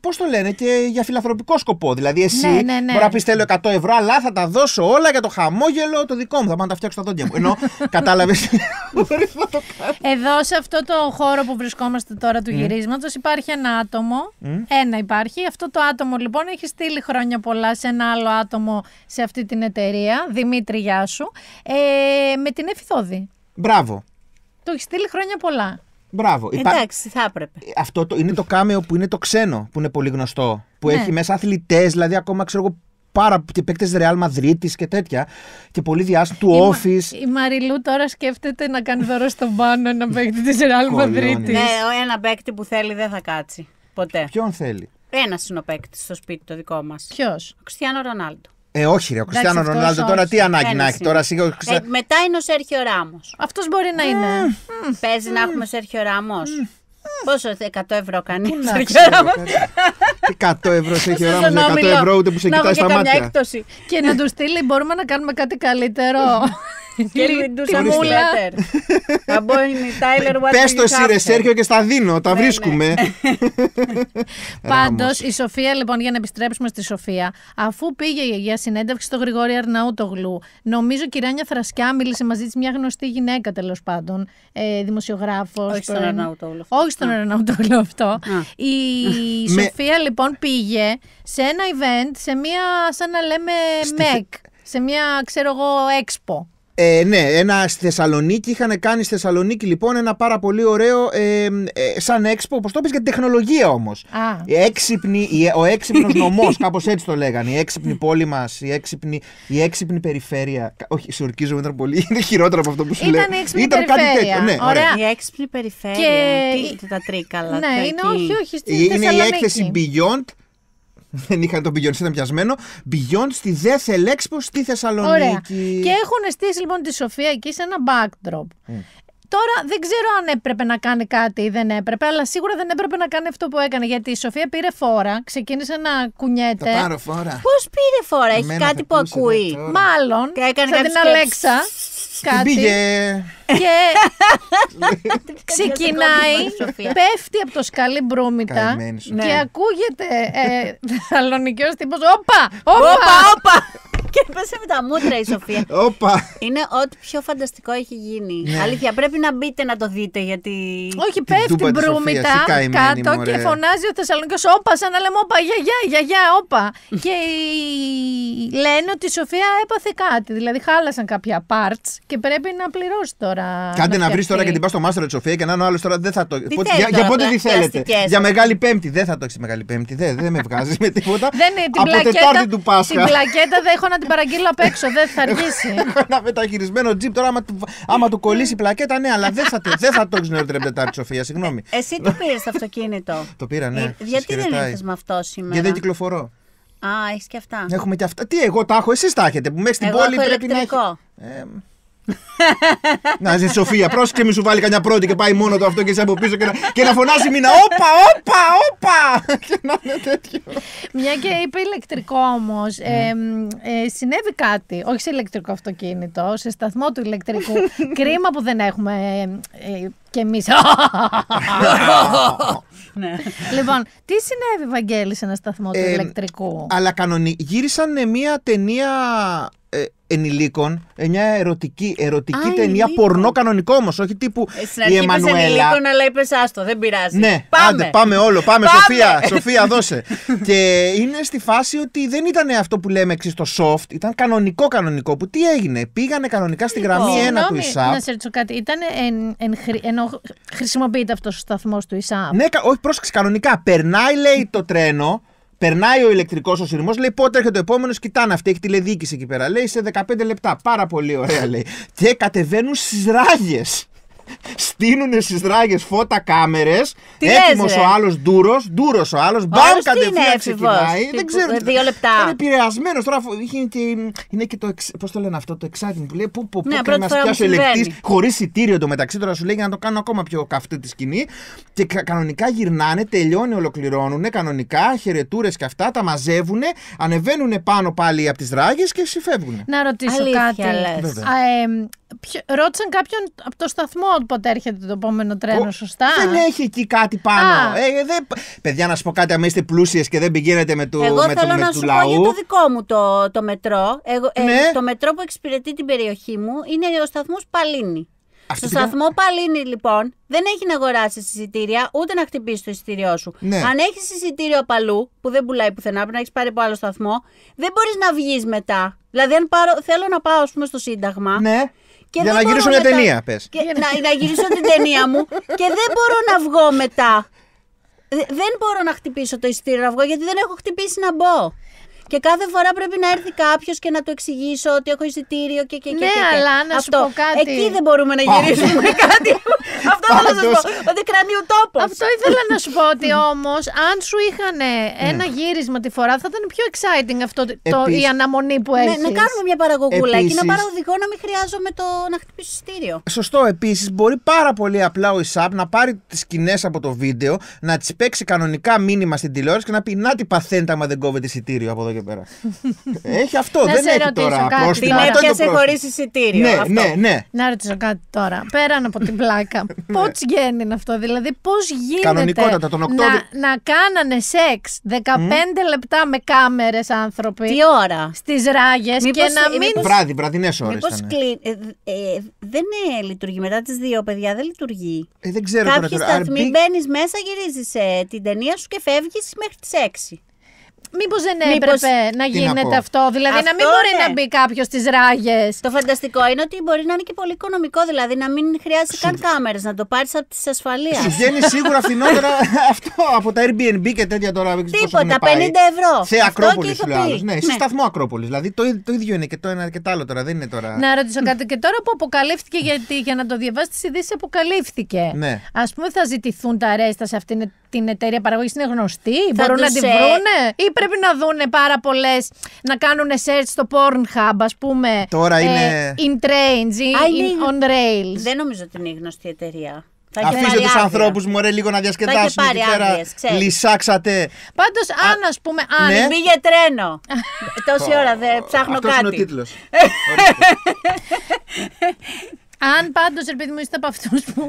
Πώ το λένε, και για φιλαθροπικό σκοπό. Δηλαδή, εσύ ναι, ναι, ναι. μπορεί να πεις θέλω 100 ευρώ, αλλά θα τα δώσω όλα για το χαμόγελο το δικό μου. Θα πάω να τα φτιάξω τα δόντια μου. Ενώ κατάλαβες. εδώ σε αυτό το χώρο που βρισκόμαστε τώρα του mm. γυρίσματος υπάρχει ένα άτομο. Ένα υπάρχει. Αυτό το άτομο λοιπόν έχει στείλει χρόνια πολλά σε ένα άλλο άτομο σε αυτή την εταιρεία. Δημήτρη, γεια σου. Ε, με την Εφηθόδη. Μπράβο. Το έχεις στείλει χρόνια πολλά. Μπράβο. Εντάξει, θα έπρεπε. Ε, αυτό το, είναι το κάμεο που είναι το ξένο, που είναι πολύ γνωστό. Που ναι. έχει μέσα αθλητές, δηλαδή ακόμα ξέρω εγώ πάρα και παίκτες Ρεάλ Μαδρίτη και τέτοια. Και πολύ διάστημα του η, Η Μαριλού τώρα σκέφτεται να κάνει δώρο στον πάνω ένα παίκτη της Ρεάλ Μαδρίτη. Ναι, ένα παίκτη που θέλει δεν θα κάτσει. Ποτέ. Ποιον θέλει. Ένας είναι ο παίκτης στο σπίτι το δικό μας. Ποιος. Ο Κριστιανό Ρονάλντο. Ε, όχι, ρε, ο Κριστιανό Ρονάλντο τώρα τι ανάγκη να έχει. Τώρα, σίγουρα... Ε, μετά είναι ο Σέρχιο Ράμος. Αυτός μπορεί να ε, είναι. Ε, Παίζει να έχουμε Σέρχιο Ράμος. Πόσο 100 ευρώ κάνει. Τι 100 ευρώ σε έχει ράμο, 100 ευρώ ούτε που σε κοιτάει στα μάτια. Και να του στείλει μπορούμε να κάνουμε κάτι καλύτερο. Ε, Πες το εσύ, ρε Σέρχιο, και στα δίνω. Τα ναι, ναι. βρίσκουμε. Πάντω, η Σοφία, λοιπόν, για να επιστρέψουμε στη Σοφία, αφού πήγε για συνέντευξη στο Γρηγόρη Αρναούτογλου, νομίζω κυρία Ράνια Θρασκιά μίλησε μαζί της μια γνωστή γυναίκα τέλος πάντων, ε, δημοσιογράφος. Όχι στον ε, Αρναούτογλου. Όχι στον Αρναούτογλου αυτό. Η Σοφία, λοιπόν, πήγε σε ένα event, σε μια, σαν να λέμε, ΜΕΚ. Σε μια, ξέρω εγώ, έξπο. Ε, ναι, ένα στη Θεσσαλονίκη. Είχαν κάνει στη Θεσσαλονίκη λοιπόν ένα πάρα πολύ ωραίο ε, ε, σαν έξπο, όπως το είπε, για την τεχνολογία όμως. Ο έξυπνος νομός, κάπως έτσι το λέγανε. Η έξυπνη πόλη μας, η έξυπνη, η έξυπνη περιφέρεια. Όχι, σε ορκίζομαι, ήταν πολύ. Είναι χειρότερο από αυτό που σου λέω. Ήταν έξυπνη περιφέρεια. Κάτι τέτοιο. Ναι, ωραία. Η έξυπνη περιφέρεια. Και... Τι, τα τρίκαλα. Ναι, είναι, όχι, όχι, Στη είναι η έκθεση Beyond δεν είχαν τον Beyond, ήταν πιασμένο. Beyond στη Death Expo στη Θεσσαλονίκη. Ωραία. Και έχουν στήσει λοιπόν τη Σοφία εκεί σε ένα backdrop. Mm. Τώρα δεν ξέρω αν έπρεπε να κάνει κάτι ή δεν έπρεπε, αλλά σίγουρα δεν έπρεπε να κάνει αυτό που έκανε. Γιατί η Σοφία πήρε φόρα, ξεκίνησε να κουνιέται. Τα πάρω φόρα. Πώς πήρε φόρα, Εμένα έχει κάτι που ακούει. κουνιεται παρω φορα πω πηρε φορα εμενα εχει κατι που ακουει μαλλον σαν την Αλέξα κάτι. Και ξεκινάει, πέφτει από το σκαλί μπρούμητα και ναι. ακούγεται ε, θαλονικιός τύπος «Όπα, όπα, όπα» και έπεσε με τα μούτρα η Σοφία. Όπα. Είναι ό,τι πιο φανταστικό έχει γίνει. Ναι. Αλήθεια, πρέπει να μπείτε να το δείτε γιατί. Όχι, πέφτει μπρούμητα κάτω και φωνάζει ο Θεσσαλονίκη. Όπα, σαν να λέμε όπα, γιαγιά, γιαγιά, όπα. Και λένε ότι η Σοφία έπαθε κάτι. Δηλαδή χάλασαν κάποια parts και πρέπει να πληρώσει τώρα. Κάντε να βρεις τώρα και την πα στο μάστρο τη Σοφία και να άλλος τώρα δεν θα το. Για πότε τη θέλετε. Για μεγάλη Πέμπτη. Δεν θα το έχεις μεγάλη Πέμπτη. Δεν με βγάζεις με τίποτα. Από Τετάρτη του Πάσχα. Την πλακέτα δεν έχω να την παραγγείλω απ' έξω, δεν θα αργήσει. ένα μεταχειρισμένο τζιπ τώρα, άμα του, άμα κολλήσει η πλακέτα, ναι, αλλά δεν θα, δεν θα το ξέρω την Τετάρτη, Σοφία, συγγνώμη. Ε, εσύ το πήρες το αυτοκίνητο. το πήρα, ναι. Ε, γιατί δεν ήρθε με αυτό σήμερα. Γιατί δεν κυκλοφορώ. Α, έχεις και αυτά. Έχουμε και αυτά. Τι, εγώ τα έχω, εσείς τα έχετε. Που μέχρι στην πόλη πρέπει να. Έχει... Ε, να ζεις Σοφία, πρόσεχε μη σου βάλει κανένα πρώτη και πάει μόνο το αυτό και εσύ από πίσω και να, και φωνάζει μήνα. Όπα, όπα, όπα! και να είναι τέτοιο. Μια και είπε ηλεκτρικό όμως. Ναι. Ε, συνέβη κάτι. Όχι σε ηλεκτρικό αυτοκίνητο, σε σταθμό του ηλεκτρικού. Κρίμα που δεν έχουμε ε, ε και εμείς. Ναι. Λοιπόν, τι συνέβη, Βαγγέλη, σε ένα σταθμό του ε, ηλεκτρικού. Αλλά κανονικά. Γύρισαν μια ταινία ε, ενηλίκων, μια ερωτική, ερωτική Α, ταινία, πορνό κανονικό όμως, όχι τύπου ε, η Εμμανουέλα. ενηλίκων, αλλά είπες άστο, δεν πειράζει. Ναι, πάμε. πάμε όλο, πάμε, Σοφία, Σοφία, δώσε. και είναι στη φάση ότι δεν ήταν αυτό που λέμε εξής το soft, ήταν κανονικό κανονικό, που τι έγινε, πήγανε κανονικά στη λοιπόν, γραμμή 1 του ΙΣΑΠ. Να σε ρωτήσω κάτι, ήταν εν, εν, ενώ χρησιμοποιείται αυτός ο σταθμός του ΙΣΑΠ. Ναι, όχι, πρόσεξε, κανονικά, περνάει λέει το τρένο, Περνάει ο ηλεκτρικός ο σειρμός, λέει πότε έρχεται ο επόμενος. Κοιτάνε αυτή, έχει τηλεδιοίκηση εκεί πέρα. Λέει σε 15 λεπτά. Πάρα πολύ ωραία λέει. και κατεβαίνουν στις ράγες στείνουν στι ράγε φώτα κάμερες. Έτοιμο ο άλλος ντούρο, ντούρο ο άλλος. Μπαμ κατευθείαν ξεκινάει. Δεν ξέρω. Δύο λεπτά. Είναι επηρεασμένος τώρα. Είναι και το. Πώς το λένε αυτό, το εξάρτημα που λέει. Πού, πού, ναι, πρέπει να πιάσει ελεκτής χωρίς εισιτήριο το μεταξύ. Τώρα σου λέει για να το κάνω ακόμα πιο καυτή τη σκηνή. Και κανονικά γυρνάνε, τελειώνει, ολοκληρώνουν κανονικά, χαιρετούρες και αυτά. Τα μαζεύουν, ανεβαίνουν πάνω πάλι από τις ράγε και συμφεύγουν. Να ρωτήσω κάτι ρώτησαν κάποιον από το σταθμό πότε έρχεται το επόμενο τρένο, σωστά. Δεν έχει εκεί κάτι πάνω. Ε, ε Παιδιά, να σου πω κάτι, αν είστε πλούσιες και δεν πηγαίνετε με του λαού. Εγώ με θέλω το, να σου πω για το δικό μου το, το μετρό. Εγώ, ε, ναι. το μετρό που εξυπηρετεί την περιοχή μου είναι ο σταθμός Παλίνη. Στο σταθμό Παλίνη, λοιπόν, δεν έχει να αγοράσει εισιτήρια ούτε να χτυπήσει το εισιτήριό σου. Ναι. Αν έχεις εισιτήριο παλού, που δεν πουλάει πουθενά, πρέπει να έχεις πάρει από άλλο σταθμό, δεν μπορείς να βγεις μετά. Δηλαδή, αν θέλω να πάω, ας πούμε, στο Σύνταγμα. Ναι για να γυρίσω μια ταινία, πες. Να, να γυρίσω την ταινία μου και δεν μπορώ να βγω μετά. Δεν μπορώ να χτυπήσω το ειστήριο να βγω γιατί δεν έχω χτυπήσει να μπω. Και κάθε φορά πρέπει να έρθει κάποιος και να του εξηγήσω ότι έχω εισιτήριο και και, ναι, αλλά να σου πω κάτι. Εκεί δεν μπορούμε να γυρίσουμε κάτι. Αυτό θέλω να σου πω. Ότι ο τόπος. Αυτό ήθελα να σου πω ότι όμως, αν σου είχαν ε, ναι. ένα γύρισμα τη φορά, θα ήταν πιο exciting αυτό το, η αναμονή που έχει. Ναι, να κάνουμε μια παραγωγούλα και να πάρω οδηγό να μην χρειάζομαι το να χτυπήσω εισιτήριο. Σωστό. Επίσης, μπορεί πάρα πολύ απλά ο Ισαπ να πάρει τις σκηνές από το βίντεο, να τις παίξει κανονικά μήνυμα στην τηλεόραση και να πει Να τι παθαίνετε άμα δεν κόβεται εισιτήριο από εδώ και πέρα. έχει αυτό, δεν σε έχει τώρα πρόστιμο. Την έπιασε ναι, ναι, ναι. χωρίς εισιτήριο. Ναι, ναι, ναι. Να ρωτήσω κάτι τώρα. Πέραν από την πλάκα. Πώ γίνεται αυτό, δηλαδή πώς γίνεται. τον Να, να κάνανε σεξ 15 λεπτά με κάμερες άνθρωποι. Τι ώρα. Στις ράγες και να μην. Βράδυ, βραδινές ώρες. Ε, ε, ε, δεν λειτουργεί μετά τις δύο παιδιά, δεν λειτουργεί. Δεν ξέρω Κάποιοι σταθμοί μπαίνεις μέσα, γυρίζεις την ταινία σου και φεύγεις μέχρι τις 6 μήπως δεν έπρεπε να γίνεται αυτό. Δηλαδή, να μην μπορεί ναι. να μπει κάποιος στις ράγες. Το φανταστικό είναι ότι μπορεί να είναι και πολύ οικονομικό. Δηλαδή, να μην χρειάζεται καν κάμερες, να το πάρεις από τις ασφαλείας. Σου βγαίνει σίγουρα φθηνότερα αυτό από τα Airbnb και τέτοια τώρα. Τίποτα, 50 ευρώ. Σε Ακρόπολη σου λέω Ναι, σε ναι. σταθμό Ακρόπολης. Δηλαδή, το ίδιο είναι και το ένα και το άλλο τώρα. Δεν είναι τώρα. Να ρωτήσω κάτι. Και τώρα που αποκαλύφθηκε, γιατί για να το διαβάσεις τι ειδήσεις, αποκαλύφθηκε. Α ναι. πούμε, θα ζητηθούν τα αρέστα σε αυτήν την εταιρεία παραγωγής. Είναι γνωστή, μπορούν να τη ε, βρούνε πρέπει να δούνε πάρα πολλές. να κάνουν search στο Pornhub, ας πούμε. Τώρα ε, είναι. In trains ή in... on rails. Δεν νομίζω ότι είναι η γνωστή εταιρεία. Αφήστε του ανθρώπου μου, ρε, λίγο να διασκεδάσουν. Και πέρα. Λυσάξατε. Πάντως, αν ας πούμε. Αν ναι. τρένο. Τόση ώρα δεν ψάχνω κάτι. Αυτός είναι ο τίτλο. αν πάντως, επειδή μου είστε από αυτούς που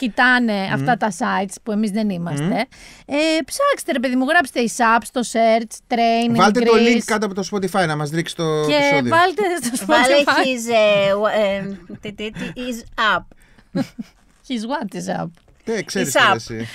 κοιτάνε αυτά τα sites που εμείς δεν είμαστε. Mm. ψάξτε, ρε παιδί μου, γράψτε σαπ στο search, train. Βάλτε το link κάτω από το Spotify να μας ρίξει το και επεισόδιο. Βάλτε στο Spotify. Βάλε his, is up. his what is up. τι ε, ξέρεις εσύ.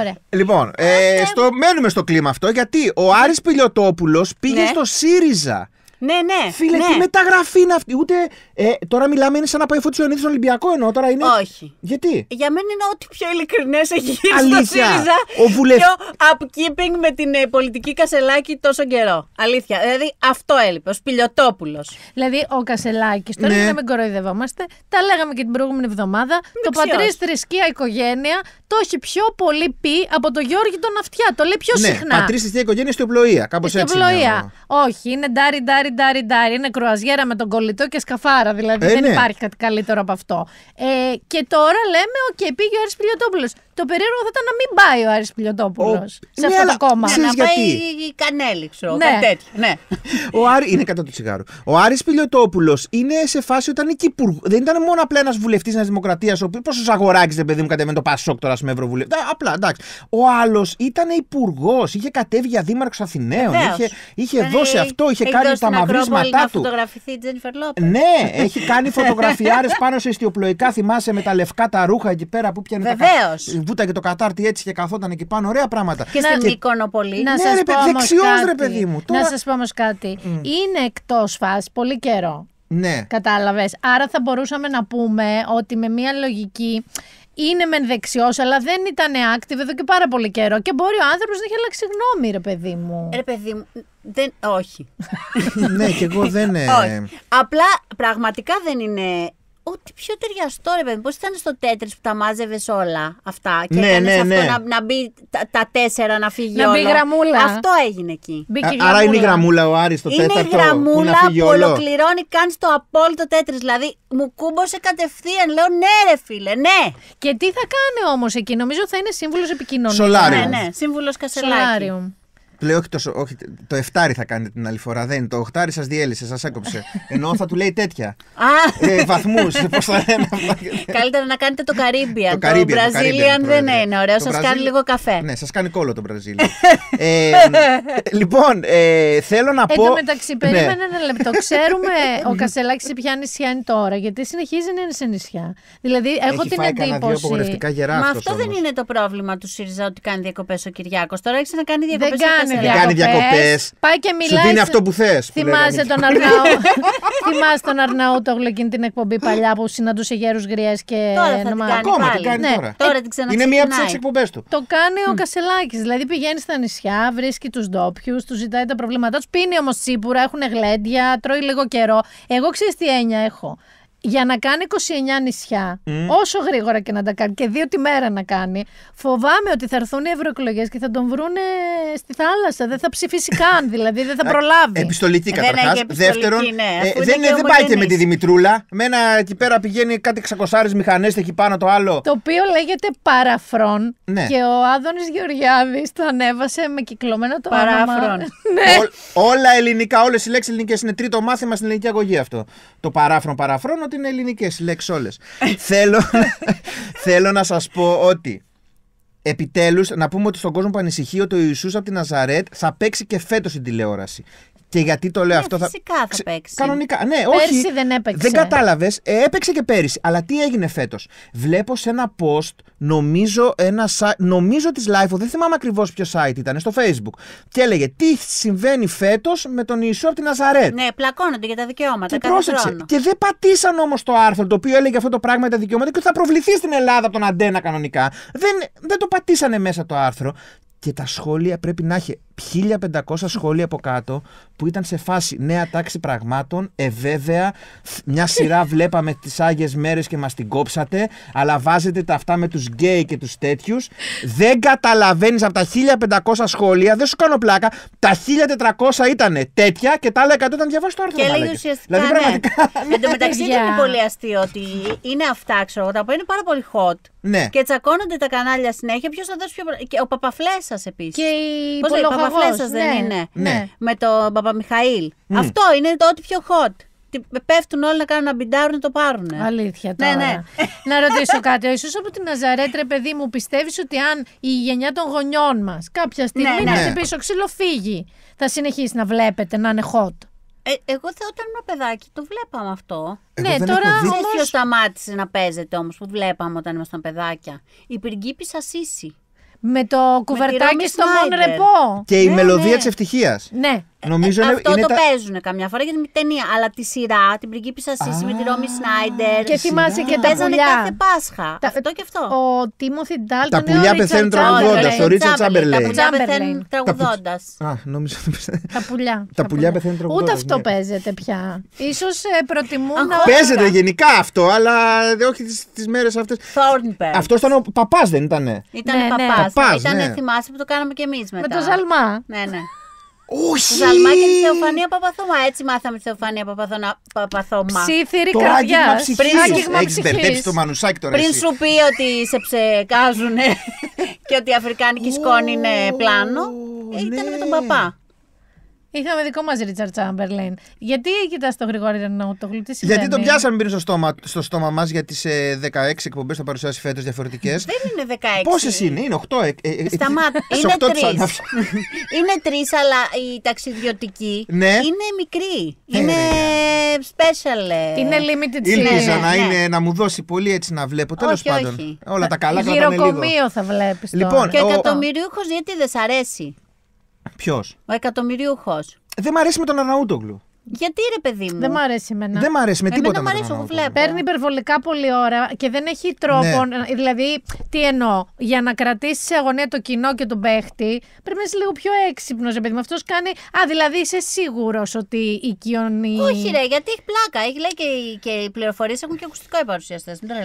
Ωραία. Λοιπόν, ε, στο, μένουμε στο κλίμα αυτό γιατί ο Άρης Πιλιοτόπουλος πήγε ναι. στο ΣΥΡΙΖΑ. Ναι, ναι. Φίλε, ναι. τι μεταγραφή είναι αυτή. Ούτε. Ε, τώρα μιλάμε, είναι σαν να πάει φωτισμό στον Ολυμπιακό ενώ τώρα είναι. Όχι. Γιατί. Για μένα είναι ό,τι πιο ειλικρινές έχει γίνει στο ΣΥΡΙΖΑ. Ο Πιο upkeeping με την ε, πολιτική Κασελάκη τόσο καιρό. Αλήθεια. Δηλαδή αυτό έλειπε. Ο Σπιλιοτόπουλο. Δηλαδή ο Κασελάκης, τώρα ναι. να μην κοροϊδευόμαστε, τα λέγαμε και την προηγούμενη εβδομάδα. Το πατρί, θρησκεία, οικογένεια το έχει πιο πολύ πει από το Γιώργη τον Αυτιά. Το λέει πιο ναι, συχνά. Πατρί, θρησκεία, οικογένεια, στην πλοία, Κάπω έτσι. Όχι, είναι ντάρι, ντάρι, ντάρι, Είναι κρουαζιέρα με τον κολλητό και σκαφάρα. Δηλαδή ε, δεν ναι. υπάρχει κάτι καλύτερο από αυτό. Ε, και τώρα λέμε, οκ, πήγε ο Άρης Πιλιοτόπουλο. Το περίεργο θα ήταν να μην πάει ο Άρης Πιλιοτόπουλο. ο... σε ναι, αυτό αλλά... το κόμμα. Ναι, να πάει η Κανέλη, ναι. κάτι τέτοιο. Ναι. ο Άρη... Είναι κατά το τσιγάρο. Ο Άρης Πιλιοτόπουλο είναι σε φάση όταν και υπουργό. Δεν ήταν μόνο απλά ένας βουλευτής μια Δημοκρατίας, ο οποίος πόσο αγοράκι δεν παιδί μου κατέβαινε το Πασόκ τώρα με Ευρωβουλευτή. Απλά εντάξει. Ο άλλος ήταν υπουργός, είχε κατέβει για δήμαρχος Αθηναίων. Βεβαίως. Είχε, είχε δώσει αυτό, είχε κάνει τα μαυρίσματά του. φωτογραφηθεί η Τζένιφερ Λόπες. Ναι, έχει κάνει φωτογραφιάρες πάνω σε ιστιοπλοϊκά, θυμάσαι με τα λευκά τα ρούχα εκεί πέρα που πιάνει. Βεβαίω και το κατάρτι έτσι και καθόταν εκεί πάνω. Ωραία πράγματα. Και στην και... Οικονοπολή. Να ναι, σας ρε, πω όμως ρε παιδί μου. Να σας πω όμως κάτι. Είναι εκτός φας πολύ καιρό. Ναι. Κατάλαβες, Άρα θα μπορούσαμε να πούμε ότι με μια λογική είναι μεν δεξιός, αλλά δεν ήταν active εδώ και πάρα πολύ καιρό. Και μπορεί ο άνθρωπος να έχει αλλάξει γνώμη, ρε παιδί μου. Ρε παιδί μου. Δεν, όχι. ναι, και εγώ δεν. Ε. όχι. Απλά πραγματικά δεν είναι ό,τι πιο ταιριαστό ρε παιδί. Πώς ήταν στο τέτρι που τα μάζευες όλα αυτά. Και ναι, ναι, αυτό ναι. Να, να μπει τα, τα, τέσσερα να φύγει να όλο. Να μπει γραμμούλα. Αυτό έγινε εκεί. Α, άρα είναι η γραμμούλα ο Άρης το είναι τέταρτο. Είναι η γραμμούλα που, που ολοκληρώνει, κάνει το απόλυτο τέτρι. Δηλαδή μου κούμπωσε κατευθείαν. Λέω ναι, ρε φίλε, ναι. Και τι θα κάνει όμως εκεί. Νομίζω θα είναι σύμβουλος επικοινωνίας. Σολάριου. Ναι, ναι, σύμβουλος κασελάκι. Σολάριου. Του όχι, το 7 θα κάνετε την άλλη φορά. Δεν, το 8 σας διέλυσε, σας έκοψε. Ενώ θα του λέει τέτοια. ε, Βαθμούς, Καλύτερα να κάνετε το καρύμπια το, το Brazilian δεν είναι ωραίο, σας κάνει λίγο καφέ. Ναι, σας κάνει κόλλο το Brazilian. ε, λοιπόν, ε, θέλω να πω. Εν τω μεταξύ, ναι. περίμενε ένα λεπτό. Ξέρουμε ο Κασελάκης σε ποια νησιά είναι τώρα, γιατί συνεχίζει να είναι σε νησιά. Δηλαδή, έχω την εντύπωση. Μα αυτός δεν είναι το πρόβλημα του ΣΥΡΙΖΑ ότι κάνει διακοπές ο Κυριάκος. Τώρα έχεις να κάνει διακοπέ κάνει διακοπές. Πάει και μιλάει. Σου δίνει αυτό που θες Θυμάσαι τον Αρναού. Θυμάσαι τον Αρναού το εκείνη την εκπομπή παλιά που συναντούσε γέρους γριές και. Τώρα θα την κάνει Ακόμα την ναι. ε, Είναι μία από τις εκπομπές του. Το κάνει ο Κασελάκης. Δηλαδή πηγαίνει στα νησιά, βρίσκει τους ντόπιους, τους ζητάει τα προβλήματά τους. Πίνει όμως τσίπουρα, έχουν γλέντια, τρώει λίγο καιρό. Εγώ ξέρεις τι έννοια έχω για να κάνει 29 νησιά, όσο γρήγορα και να τα κάνει, και δύο τη μέρα να κάνει, φοβάμαι ότι θα έρθουν οι ευρωεκλογές και θα τον βρούνε στη θάλασσα. Δεν θα ψηφίσει καν, δηλαδή δεν θα προλάβει. Επιστολική καταρχά. Δεύτερον, ναι, ε, δεν, δεν πάει και με τη Δημητρούλα. Μένα, ένα εκεί πέρα πηγαίνει κάτι 600 μηχανές, έχει πάνω το άλλο. Το οποίο λέγεται παραφρόν. Ναι. Και ο Άδωνης Γεωργιάδης το ανέβασε με κυκλωμένο το παράφρον. ναι. όλα ελληνικά, όλες οι λέξεις ελληνικές είναι τρίτο μάθημα στην ελληνική αγωγή αυτό. Το παράφρον παραφρόν ότι είναι ελληνικές λέξεις όλες. Ε. θέλω, θέλω να σας πω ότι επιτέλους να πούμε ότι στον κόσμο που ανησυχεί ότι ο Ιησούς από τη Ναζαρέτ θα παίξει και φέτος στην τηλεόραση. Και γιατί το λέω ναι, αυτό. Φυσικά θα, παίξει. Κανονικά. Ναι, όχι. Πέρσι δεν έπαιξε. Δεν κατάλαβες. Ε, έπαιξε και πέρυσι. Αλλά τι έγινε φέτος. Βλέπω σε ένα post, νομίζω, ένα, νομίζω της Life, δεν θυμάμαι ακριβώς ποιο site ήταν, στο Facebook. Και έλεγε τι συμβαίνει φέτος με τον Ιησού από την Ναζαρέτ. Ναι, πλακώνονται για τα δικαιώματα. Και πρόσεξε. Χρόνο. Και δεν πατήσαν όμως το άρθρο το οποίο έλεγε αυτό το πράγμα για τα δικαιώματα και θα προβληθεί στην Ελλάδα τον Αντένα κανονικά. Δεν, δεν το πατήσανε μέσα το άρθρο. Και τα σχόλια πρέπει να έχει 1500 σχόλια από κάτω που ήταν σε φάση νέα τάξη πραγμάτων, ευέβαια, μια σειρά βλέπαμε τις Άγιες Μέρες και μας την κόψατε, αλλά βάζετε τα αυτά με τους γκέι και τους τέτοιους, δεν καταλαβαίνεις από τα 1500 σχόλια, δεν σου κάνω πλάκα, τα 1400 ήταν τέτοια και τα άλλα 100 ήταν διαβάσει το άρθρο. Και λέει δηλαδή, ναι. πραγματικά, Εν μεταξύ είναι πολύ αστείο ότι είναι αυτά, ξέρω, τα είναι πάρα πολύ hot. Ναι. Και τσακώνονται τα κανάλια συνέχεια. Ποιος θα δώσει πιο. Και ο Παπαφλέσσα επίσης. Και η φλέσσα σας δεν ναι, είναι. Ναι. Με τον Παπαμιχαήλ. Mm. Αυτό είναι το ότι πιο hot. Πέφτουν όλοι να κάνουν να μπιντάρουν να το πάρουν. Αλήθεια ναι, τώρα. Ναι, ναι. να ρωτήσω κάτι. Ο από την Ναζαρέτρε παιδί μου, πιστεύεις ότι αν η γενιά των γονιών μας κάποια στιγμή ναι, ναι. ξύλο φύγει θα συνεχίσει να βλέπετε να είναι hot. Ε, εγώ όταν ήμουν παιδάκι το βλέπαμε αυτό. Εγώ ναι, τώρα όμως... σταμάτησε να παίζεται όμως που βλέπαμε όταν ήμασταν παιδάκια. Η πριγκίπισσα Σίση με το κουβερτάκι στο Μονρεπό. Και η ναι, μελωδία της ευτυχίας. Ναι. ναι. Νομίζω ε, αυτό είναι το τα... παίζουν καμιά φορά για την ταινία. Αλλά τη σειρά, την πριγκίπισσα Σίση με τη Ρόμι Σνάιντερ. Και θυμάσαι και τα παίζανε κάθε Πάσχα. Τα... Αυτό και αυτό. Ο Τίμωθη Ντάλτον. Τα πουλιά πεθαίνουν τραγουδώντας. Ο Ρίτσαρτ Τσάμπερλεϊ. Τα πουλιά πεθαίνουν τραγουδώντας. Α, νόμιζα Τα πουλιά. Τα πουλιά πεθαίνουν τραγουδώντα. Ούτε αυτό ναι. παίζεται πια. σω ε, προτιμούν να. Παίζεται γενικά αυτό, αλλά όχι τις μέρες αυτές. Αυτός ήταν ο παπάς, δεν ήταν. Ήταν ναι, ναι. παπάς. Ήταν θυμάσαι που το κάναμε κι εμεί μετά. Με το Ζαλμά. Ναι, ναι. Όχι! και τη Θεοφανία Παπαθωμά. Έτσι μάθαμε τη Θεοφανία Παπαθωμά. Ψήθηρη καρδιά. Έχει το μανουσάκι τώρα. Πριν σου πει ότι σε ψεκάζουνε και ότι η Αφρικάνικη σκόνη είναι πλάνο, ε, ναι. ήταν με τον παπά. Είχαμε δικό μας Ρίτσαρτ Τσάμπερλεν. Γιατί κοιτάς τον Γρηγόρη το τι σημαίνει. Γιατί το πιάσαμε πριν στο στόμα, στο στόμα μας για τι 16 εκπομπέ που θα παρουσιάσει φέτος διαφορετικές. Δεν είναι 16. Πόσες είναι, είναι 8. Ε ε, ε, ε, Σταμάτα. Ε, είναι 3. είναι 3, αλλά η ταξιδιωτική ναι. είναι μικρή. Είναι special. Είναι limited series. Ήλπιζα να, ναι. είναι, να μου δώσει πολύ έτσι να βλέπω. Τέλος πάντων. Όλα τα καλά κρατάνε λίγο. Γυροκομείο θα βλέπεις. Λοιπόν, και ο εκατομμυρίουχο γιατί δεν σ' αρέσει. Ποιος. Ο εκατομμυριούχος. Δεν μ' αρέσει με τον Αναούτογλου γιατί ρε παιδί μου. Δεν μ' αρέσει εμένα. Δεν μ' αρέσει με τίποτα. μ' αρέσει, Παίρνει υπερβολικά πολλή ώρα και δεν έχει τρόπο. Ναι. Δηλαδή, τι εννοώ. Για να κρατήσεις σε αγωνία το κοινό και τον παίχτη, πρέπει να είσαι λίγο πιο έξυπνος, ρε παιδί μου. Αυτός κάνει. Α, δηλαδή είσαι σίγουρος ότι η κοινωνία. Όχι, ρε, γιατί έχει πλάκα. Έχει λέει και, και οι πληροφορίες έχουν και ακουστικό οι παρουσιαστέ. Δεν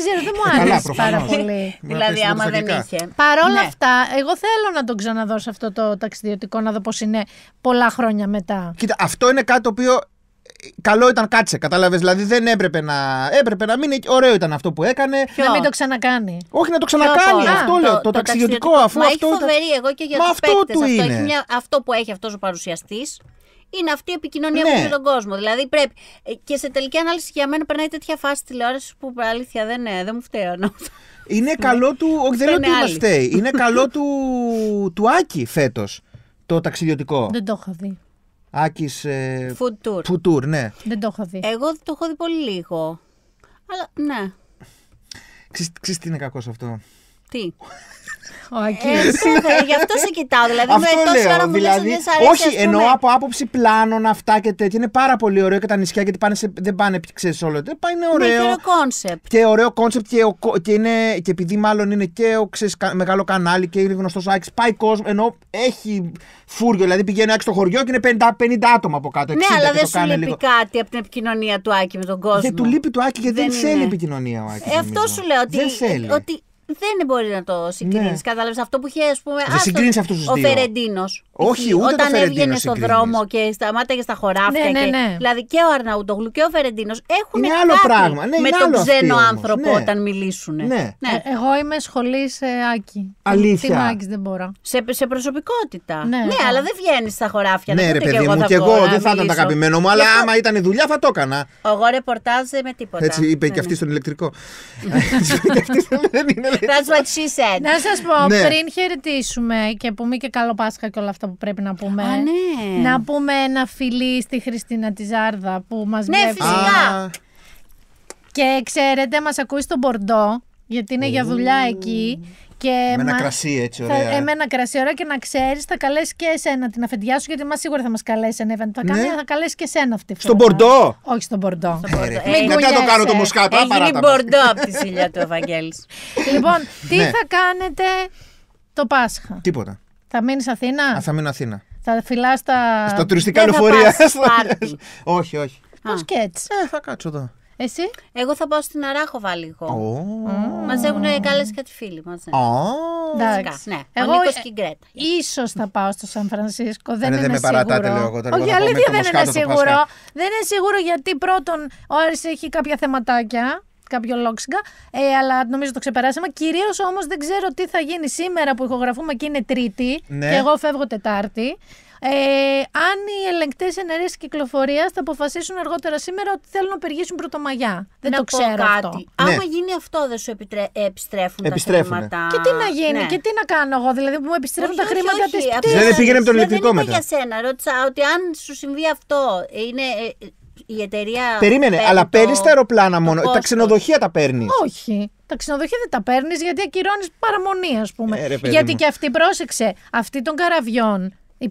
ξέρω, δεν μου άρεσε πάρα πολύ. δηλαδή, άμα δεν είχε. Παρ' όλα ναι. αυτά, εγώ θέλω να τον ξαναδώ σε αυτό το ταξιδιωτικό, να δω πώς είναι πολλά χρόνια μετά. Κοίτα, αυτό είναι κάτι το οποίο ε, καλό ήταν κάτσε, κατάλαβες. Δηλαδή δεν έπρεπε να, έπρεπε να μείνει. Ωραίο ήταν αυτό που έκανε. Ποιο? Να μην το ξανακάνει. Όχι, να το ξανακάνει. Ποιο, αυτό Το, το, ταξιδιωτικό αφού Μα αυτό. Έχει φοβερή εγώ και για τους Αυτό, έχει μια... αυτό που έχει αυτός ο παρουσιαστής είναι αυτή η επικοινωνία ναι. με τον κόσμο. Δηλαδή πρέπει. Και σε τελική ανάλυση για μένα περνάει τέτοια φάση τηλεόραση που αλήθεια δεν, είναι, δεν μου φταίω Είναι ναι. καλό του. Όχι, δεν λέω ότι Είναι καλό του Άκη φέτος το ταξιδιωτικό. Δεν το έχω δει. Άκης. Φουτούρ. Ε, food ναι. Δεν το έχω δει. Εγώ το έχω δει πολύ λίγο. Αλλά ναι. Ξέρεις τι είναι κακό αυτό. Τι. Ο Ακύρης. Ε, γι' αυτό σε κοιτάω. Δηλαδή, αυτό με τόση ώρα δηλαδή, Όχι, ενώ από άποψη πλάνων αυτά και τέτοια. Είναι πάρα πολύ ωραίο και τα νησιά γιατί πάνε σε, δεν πάνε, ξέρεις όλο. Δεν πάνε, είναι ναι, ωραίο. και κόνσεπτ. Και ωραίο κόνσεπτ και, επειδή μάλλον είναι και ο μεγάλο κανάλι και είναι γνωστός Άκης. Πάει κόσμο, ενώ έχει φούριο. Δηλαδή πηγαίνει Άκης στο χωριό και είναι 50, 50 άτομα από κάτω. ναι, αλλά δεν σου λείπει κάτι από την επικοινωνία του Άκη με τον κόσμο. Και του λείπει του Άκη γιατί δεν, δεν θέλει επικοινωνία ο Άκης. Ε, αυτό σου λέω ότι δεν μπορεί να το συγκρίνεις. Ναι. Κατάλαβες αυτό που είχε, ας πούμε. Δεν συγκρίνεις αυτούς τους δύο. Ο Φερεντίνος. Όχι, ούτε Όταν το έβγαινε στο δρόμο και σταμάταγε στα χωράφια. Ναι, ναι, ναι. Και, δηλαδή και ο Αρναούτογλου και ο Φερεντίνος έχουν είναι άλλο πράγμα. Ναι, με τον ξένο άνθρωπο ναι. όταν μιλήσουν. Ναι. ναι. Ε, εγώ είμαι σχολής σε Άκη. Αλήθεια. Τι δεν μπορώ. Σε, σε προσωπικότητα. Ναι, ναι αλλά δεν βγαίνεις στα χωράφια. Ναι, ρε παιδί μου, και εγώ δεν θα ήταν τα αγαπημένο μου, αλλά λοιπόν, άμα ήταν δουλειά θα το έκανα. Εγώ ρεπορτάζ με τίποτα. Έτσι είπε και ναι, αυτής ναι. στον ηλεκτρικό. Δεν είναι That's what she said. Να σας πω, ναι. πριν χαιρετήσουμε και πούμε και καλό Πάσχα και όλα αυτά που πρέπει να πούμε. Ναι. Να πούμε ένα φιλί στη Χριστίνα Τιζάρδα που μας ναι, βλέπει. Ναι, φυσικά. Και ξέρετε, μας ακούει στον Μπορντό, γιατί είναι για δουλειά εκεί. Και με ένα κρασί, έτσι, ωραία. Θα... Ε, με ένα κρασί, ωραία και να ξέρεις, θα καλέσεις και εσένα την αφεντιά σου, γιατί μας σίγουρα θα μας καλέσει ένα event. Θα κάνει, ναι. θα καλέσεις και εσένα αυτή. Στον Μπορντό! Όχι στον Μπορντό. Μετά ε, το κάνω το μουσκάτα, Έχει Στον Μπορντό από τη σιλιά του Ευαγγέλης. Λοιπόν, τι ναι. θα κάνετε το Πάσχα. Τίποτα. Θα μείνεις Αθήνα. θα μείνω Αθήνα. Θα φυλάς τα. Στα τουριστικά λεωφορεία. Όχι, όχι. Πώς και έτσι. Ε, θα κάτσω εδώ. Εσύ. Εγώ θα πάω στην Αράχοβα λίγο. Oh. Mm. Μα έχουν καλέσει τη φίλοι μα. Ναι. Oh. Ναι. Εγώ ο ε, και η Γκρέτα. σω θα πάω στο Σαν Φρανσίσκο. Δεν, ε, ναι, είναι με παρατάτε, Όχι, αλήθεια δεν είναι σίγουρο. Δεν είναι σίγουρο γιατί πρώτον ο Άρης έχει κάποια θεματάκια κάποιο λόξιγκα, ε, αλλά νομίζω το ξεπεράσαμε. Κυρίως όμως δεν ξέρω τι θα γίνει σήμερα που ηχογραφούμε και είναι Τρίτη, ναι. και εγώ φεύγω Τετάρτη. Ε, αν οι ελεγκτές ενέργειας κυκλοφορίας θα αποφασίσουν αργότερα σήμερα ότι θέλουν να περγήσουν πρωτομαγιά. Δεν το ξέρω κάτι. αυτό. Ναι. Άμα γίνει αυτό, δεν σου επιστρέφουν, τα χρήματα. Και τι να γίνει, ναι. και τι να κάνω εγώ, δηλαδή που μου επιστρέφουν τα χρήματα τη Δεν πήγαινε με τον δηλαδή, ηλεκτρικό μετά. Δεν για σένα, ρώτησα ότι αν σου συμβεί αυτό, είναι ε, η εταιρεία. Περίμενε, αλλά παίρνεις τα αεροπλάνα μόνο. Τα ξενοδοχεία τα παίρνεις. Όχι. Τα ξενοδοχεία δεν τα παίρνεις γιατί ακυρώνεις παραμονή, ας πούμε. Ε, γιατί και αυτή, πρόσεξε, αυτή των καραβιών η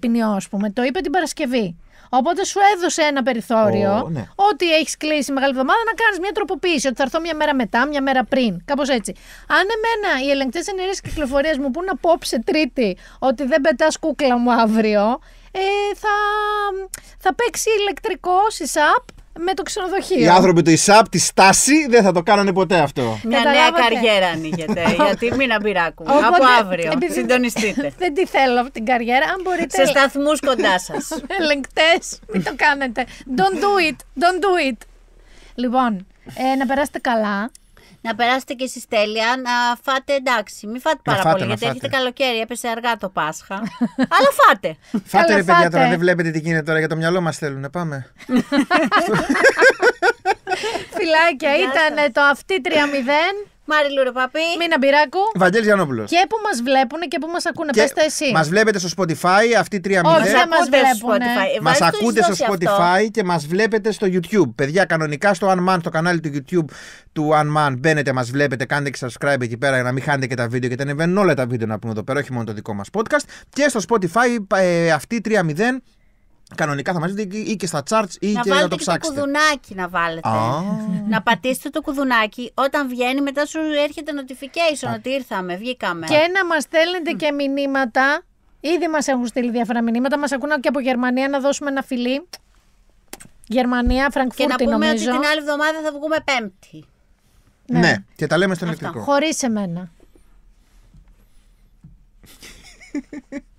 πούμε, το είπε την Παρασκευή. Οπότε σου έδωσε ένα περιθώριο. Ναι. Ότι έχεις κλείσει μεγάλη εβδομάδα να κάνεις μια τροποποίηση. Ότι θα έρθω μια μέρα μετά, μια μέρα πριν. Κάπως έτσι. Αν εμένα οι ελεγκτές ενέργεια κυκλοφορίας μου πούν απόψε Τρίτη ότι δεν πετάς κούκλα μου αύριο, ε, θα, θα παίξει ηλεκτρικό η ΣΑΠ με το ξενοδοχείο. Οι άνθρωποι του ΙΣΑΠ, τη στάση, δεν θα το κάνανε ποτέ αυτό. Μια νέα καριέρα ανοίγεται. γιατί μην αμπειράκουμε. από αύριο. Συντονιστείτε. δεν τη θέλω από την καριέρα. Αν μπορείτε. Σε σταθμούς κοντά σας. Ελεγκτές, μην το κάνετε. Don't do it. Don't do it. Λοιπόν, ε, να περάσετε καλά να περάσετε και εσείς τέλεια. Να φάτε εντάξει, μην φάτε πάρα πολύ, γιατί έρχεται καλοκαίρι, έπεσε αργά το Πάσχα. Αλλά φάτε. Φάτε, ρε παιδιά, τώρα δεν βλέπετε τι γίνεται τώρα για το μυαλό μας θέλουν. Πάμε. Φιλάκια, ήταν το αυτή 3-0. Μάρι Λουροπαπή. Μίνα Μπυράκου. Βαγγέλης Γιανόπουλο. Και που μας βλέπουν και που μας ακούνε. Πες τα εσύ. Μας βλέπετε στο Spotify, αυτή τρία μήνε. Όχι, δεν μας βλέπουν. Μα ακούτε στο ε, Spotify και μας βλέπετε στο YouTube. Παιδιά, κανονικά στο Unman, στο κανάλι του YouTube του Unman. Μπαίνετε, μας βλέπετε, κάντε και subscribe εκεί πέρα για να μην χάνετε και τα βίντεο. Γιατί ανεβαίνουν όλα τα βίντεο να πούμε εδώ πέρα, όχι μόνο το δικό μας podcast. Και στο Spotify ε, αυτη τρία 3-0. Κανονικά θα μας ή και στα charts ή να και να το ψάξετε. Να βάλετε το κουδουνάκι να βάλετε. να πατήσετε το κουδουνάκι. Όταν βγαίνει μετά σου έρχεται notification ότι ήρθαμε, βγήκαμε. Και να μας στέλνετε και μηνύματα. Ήδη μας έχουν στείλει διάφορα μηνύματα. Μας ακούνε και από Γερμανία να δώσουμε ένα φιλί. Γερμανία, Φραγκφούρτη νομίζω. Και να πούμε ότι την άλλη εβδομάδα θα βγούμε πέμπτη. Ναι, ναι. και τα λέμε στο ηλεκτρικό. Χωρίς εμένα.